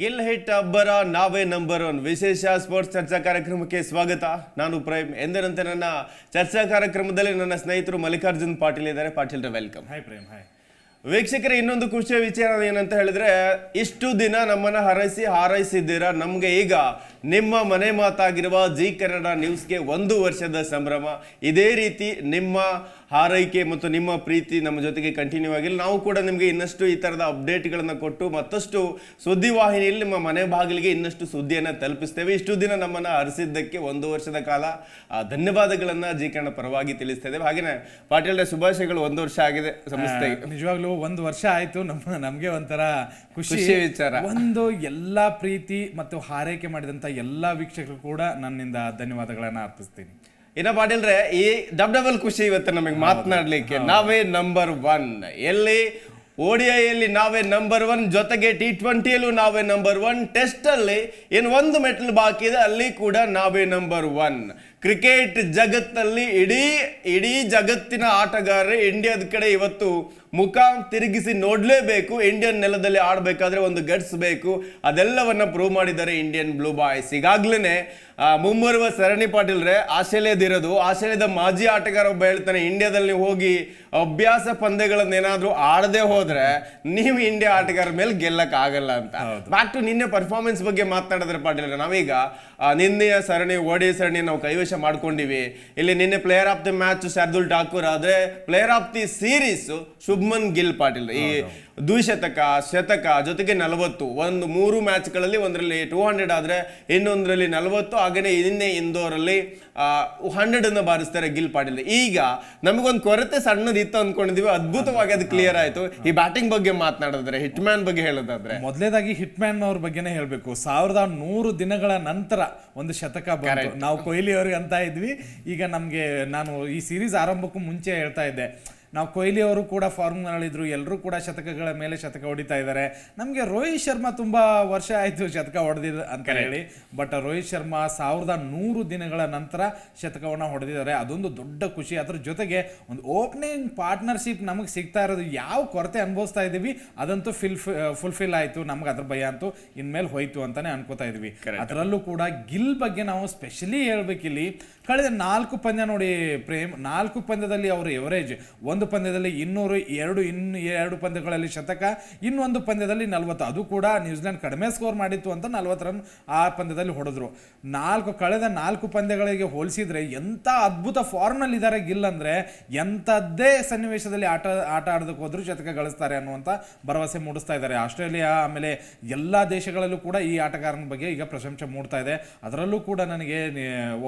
Gill hit ಅಬ್ಬರ ನಾವೇ number one ವಿಶೇಷ ಸ್ಪೋರ್ಟ್ಸ್ ಚರ್ಚಾ ಕಾರ್ಯಕ್ರಮಕ್ಕೆ ಸ್ವಾಗತ ನಾನು ಪ್ರೇಮ್ ಎಂದರಂತೆ ನನ್ನ ಚರ್ಚಾ ಕಾರ್ಯಕ್ರಮದಲ್ಲಿ ನನ್ನ ಸ್ನೇಹಿತರು ಮಲ್ಲಿಕಾರ್ಜುನ್ ಪಾಟೀಲ್ ಇದ್ದಾರೆ Patil welcome hi Prem hi ವೀಕ್ಷಕರೇ ಇನ್ನೊಂದು ಖುಷಿಯ ವಿಚಾರ ಏನಂತ ಹೇಳಿದ್ರೆ ಇಷ್ಟು ದಿನ ನಮ್ಮನ್ನ ಹರಸಿ ಹಾರೈಸಿದ್ದೀರಾ ನಮಗೆ ಈಗ ನಿಮ್ಮ ಮನೆ ಮಾತಾಗಿರುವ ಜಿ ಕನ್ನಡ ನ್ಯೂಸ್ಗೆ ಒಂದು ವರ್ಷದ ಸಂಭ್ರಮ ಇದೇ ರೀತಿ ನಿಮ್ಮ ಹಾರೈಕೆ ಮತ್ತು ನಿಮ್ಮ ಪ್ರೀತಿ ನಮ್ಮ ಜೊತೆಗೆ ಕಂಟಿನ್ಯೂ ಆಗಿಲ್ಲ ನಾವು ಕೂಡ ನಿಮಗೆ ಇನ್ನಷ್ಟು ಈ ಥರದ ಅಪ್ಡೇಟ್ಗಳನ್ನು ಕೊಟ್ಟು ಮತ್ತಷ್ಟು ಸುದ್ದಿವಾಹಿನಿಯಲ್ಲಿ ನಿಮ್ಮ ಮನೆ ಬಾಗಿಲಿಗೆ ಇನ್ನಷ್ಟು ಸುದ್ದಿಯನ್ನು ತಲುಪಿಸ್ತೇವೆ ಇಷ್ಟು ದಿನ ನಮ್ಮನ್ನು ಹರಿಸಿದ್ದಕ್ಕೆ ಒಂದು ವರ್ಷದ ಕಾಲ ಧನ್ಯವಾದಗಳನ್ನು ಜಿ ಕನ್ನಡ ಪರವಾಗಿ ತಿಳಿಸ್ತಾ ಹಾಗೆಯೇ ಪಾಟೀಲ್ರ ಶುಭಾಶಯಗಳು ಒಂದು ವರ್ಷ ಆಗಿದೆ ಸಂಸ್ಥೆ ನಿಜವಾಗ್ಲೂ ಒಂದು ವರ್ಷ ಆಯಿತು ನಮ್ಮ ನಮಗೆ ಒಂಥರ ಖುಷಿ ವಿಚಾರ ಒಂದು ಎಲ್ಲ ಪ್ರೀತಿ ಮತ್ತು ಹಾರೈಕೆ ಮಾಡಿದಂಥ ಎಲ್ಲ ವೀಕ್ಷಕರು ಕೂಡ ನನ್ನಿಂದ ಧನ್ಯವಾದಗಳನ್ನು ಅರ್ಪಿಸ್ತೀನಿ ಏನಪ್ಪ ಆಡಿಲ್ರೆ ಈ ಡಬ್ ಡಬಲ್ ಖುಷಿ ಇವತ್ತು ನಮಗೆ ಮಾತನಾಡ್ಲಿಕ್ಕೆ ನಾವೇ ನಂಬರ್ ಒನ್ ಎಲ್ಲಿ ಓಡಿಐಯಲ್ಲಿ ನಾವೇ ನಂಬರ್ ಒನ್ ಜೊತೆಗೆ ಟಿ ಟ್ವೆಂಟಿಯಲ್ಲೂ ನಾವೇ ನಂಬರ್ ಒನ್ ಟೆಸ್ಟಲ್ಲಿ ಏನು ಒಂದು ಮೆಟಲ್ ಬಾಕಿ ಇದೆ ಅಲ್ಲಿ ಕೂಡ ನಾವೇ ನಂಬರ್ ಒನ್ ಕ್ರಿಕೆಟ್ ಜಗತ್ತಲ್ಲಿ ಇಡೀ ಇಡೀ ಜಗತ್ತಿನ ಆಟಗಾರ ಇಂಡಿಯಾದ ಕಡೆ ಇವತ್ತು ಮುಖ ತಿರುಗಿಸಿ ನೋಡ್ಲೇಬೇಕು ಇಂಡಿಯನ್ ನೆಲದಲ್ಲಿ ಆಡಬೇಕಾದ್ರೆ ಒಂದು ಗಟ್ಸ್ ಬೇಕು ಅದೆಲ್ಲವನ್ನ ಪ್ರೂವ್ ಮಾಡಿದ್ದಾರೆ ಇಂಡಿಯನ್ ಬ್ಲೂ ಬಾಯ್ಸ್ ಈಗಾಗ್ಲೇನೆ ಮುಂಬರುವ ಸರಣಿ ಪಾಟೀಲ್ರೆ ರೇ ಆಸ್ಟ್ರೇಲಿಯಾದ ಮಾಜಿ ಆಟಗಾರ ಒಬ್ಬ ಹೇಳ್ತಾನೆ ಇಂಡಿಯಾದಲ್ಲಿ ಹೋಗಿ ಅಭ್ಯಾಸ ಪಂದ್ಯಗಳನ್ನ ಏನಾದರೂ ಆಡದೆ ಹೋದ್ರೆ ನೀವು ಇಂಡಿಯಾ ಆಟಗಾರ ಮೇಲೆ ಗೆಲ್ಲಕ್ ಆಗಲ್ಲ ಅಂತ ಬ್ಯಾಕ್ ಟು ನಿನ್ನೆ ಪರ್ಫಾರ್ಮೆನ್ಸ್ ಬಗ್ಗೆ ಮಾತನಾಡಿದ್ರೆ ಪಾಟೀಲ್ ನಾವೀಗ ನಿನ್ನೆಯ ಸರಣಿ ಓಡಿ ಸರಣಿ ನಾವು ಕೈವಶ ಮಾಡ್ಕೊಂಡಿವಿ ಇಲ್ಲಿ ನಿನ್ನೆ player of the match Shardul Thakur ಆದ್ರೆ player of the series Shubh Shubman Gill Patil ಈ ದ್ವಿಶತಕ ಶತಕ ಜೊತೆಗೆ ನಲವತ್ತು ಒಂದು ಮೂರು ಮ್ಯಾಚ್ಗಳಲ್ಲಿ ಒಂದರಲ್ಲಿ ಟೂ ಹಂಡ್ರೆಡ್ ಆದರೆ ಇನ್ನೊಂದರಲ್ಲಿ ನಲವತ್ತು ಹಾಗೆಯೇ ನಿನ್ನೆ ಇಂದೋರಲ್ಲಿ ಹಂಡ್ರೆಡನ್ನು ಬಾರಿಸ್ತಾರೆ ಗಿಲ್ ಪಾಟೀಲ್ ಈಗ ನಮಗೊಂದು ಕೊರತೆ ಸಣ್ಣದಿತ್ತು ಅಂದ್ಕೊಂಡಿದ್ವಿ ಅದ್ಭುತವಾಗಿ ಅದು ಕ್ಲಿಯರ್ ಆಯ್ತು ಈ ಬ್ಯಾಟಿಂಗ್ ಬಗ್ಗೆ ಮಾತನಾಡಿದ್ರೆ ಹಿಟ್ ಮ್ಯಾನ್ ಬಗ್ಗೆ ಹೇಳೋದಾದ್ರೆ ಮೊದಲೇದಾಗಿ ಹಿಟ್ ಮ್ಯಾನ್ ಅವ್ರ ಬಗ್ಗೆನೇ ಹೇಳಬೇಕು ಸಾವಿರದ ನೂರು ದಿನಗಳ ನಂತರ ಒಂದು ಶತಕ ಬಂತು ನಾವು ಕೊಹ್ಲಿ ಅವ್ರಿಗೆ ಅಂತ ಇದ್ವಿ ಈಗ ನಮಗೆ ನಾನು ಈ ಸೀರೀಸ್ ಆರಂಭಕ್ಕೂ ಮುಂಚೆ ಹೇಳ್ತಾ ಇದ್ದೆ ನಾವು ಕೊಹ್ಲಿ ಅವರು ಕೂಡ ಫಾರ್ಮ್ನಲ್ಲಿದ್ದರು ಎಲ್ಲರೂ ಕೂಡ ಶತಕಗಳ ಮೇಲೆ ಶತಕ ಹೊಡಿತಾ ಇದ್ದಾರೆ ನಮಗೆ ರೋಹಿತ್ ಶರ್ಮಾ ತುಂಬ ವರ್ಷ ಆಯಿತು ಶತಕ ಹೊಡೆದಿದ್ದು ಅಂತ ಹೇಳಿ ಬಟ್ ರೋಹಿತ್ ಶರ್ಮಾ ಸಾವಿರದ ನೂರು ದಿನಗಳ ನಂತರ ಶತಕವನ್ನು ಹೊಡೆದಿದ್ದಾರೆ ಅದೊಂದು ದೊಡ್ಡ ಖುಷಿ ಅದ್ರ ಜೊತೆಗೆ ಒಂದು ಓಪನಿಂಗ್ ಪಾರ್ಟ್ನರ್ಶಿಪ್ ನಮಗೆ ಸಿಗ್ತಾ ಇರೋದು ಯಾವ ಕೊರತೆ ಅನುಭವಿಸ್ತಾ ಇದ್ದೀವಿ ಅದಂತೂ ಫಿಲ್ ಫುಲ್ಫಿಲ್ ಆಯಿತು ನಮ್ಗೆ ಅದ್ರ ಭಯ ಅಂತೂ ಇನ್ಮೇಲೆ ಹೋಯ್ತು ಅಂತಾನೆ ಅನ್ಕೋತಾ ಇದ್ವಿ ಅದರಲ್ಲೂ ಕೂಡ ಗಿಲ್ ಬಗ್ಗೆ ನಾವು ಸ್ಪೆಷಲಿ ಹೇಳ್ಬೇಕಿಲ್ಲಿ ಕಳೆದ ನಾಲ್ಕು ಪಂದ್ಯ ನೋಡಿ ಪ್ರೇಮ್ ನಾಲ್ಕು ಪಂದ್ಯದಲ್ಲಿ ಅವರು ಎವರೇಜ್ ಒಂದು ಒಂದು ಪಂದ್ಯದಲ್ಲಿ ಇನ್ನೂರು ಎರಡು ಇನ್ನು ಎರಡು ಪಂದ್ಯಗಳಲ್ಲಿ ಶತಕ ಇನ್ನೊಂದು ಪಂದ್ಯದಲ್ಲಿ ನಲವತ್ತು ಅದು ಕೂಡ ನ್ಯೂಜಿಲೆಂಡ್ ಕಡಿಮೆ ಸ್ಕೋರ್ ಮಾಡಿತ್ತು ಅಂತ ನಲ್ವತ್ತು ರನ್ ಆ ಪಂದ್ಯದಲ್ಲಿ ಹೊಡೆದ್ರು ನಾಲ್ಕು ಕಳೆದ ನಾಲ್ಕು ಪಂದ್ಯಗಳಿಗೆ ಹೋಲಿಸಿದರೆ ಎಂಥ ಅದ್ಭುತ ಫಾರ್ಮ್ನಲ್ಲಿ ಇದ್ದಾರೆ ಗಿಲ್ ಅಂದರೆ ಎಂಥದ್ದೇ ಸನ್ನಿವೇಶದಲ್ಲಿ ಆಟ ಆಟ ಆಡೋದಕ್ಕೆ ಹೋದರೂ ಶತಕ ಗಳಿಸ್ತಾರೆ ಅನ್ನುವಂಥ ಭರವಸೆ ಮೂಡಿಸ್ತಾ ಇದ್ದಾರೆ ಆಸ್ಟ್ರೇಲಿಯಾ ಆಮೇಲೆ ಎಲ್ಲ ದೇಶಗಳಲ್ಲೂ ಕೂಡ ಈ ಆಟಗಾರನ ಬಗ್ಗೆ ಈಗ ಪ್ರಶಂಸೆ ಮೂಡ್ತಾ ಇದೆ ಅದರಲ್ಲೂ ಕೂಡ ನನಗೆ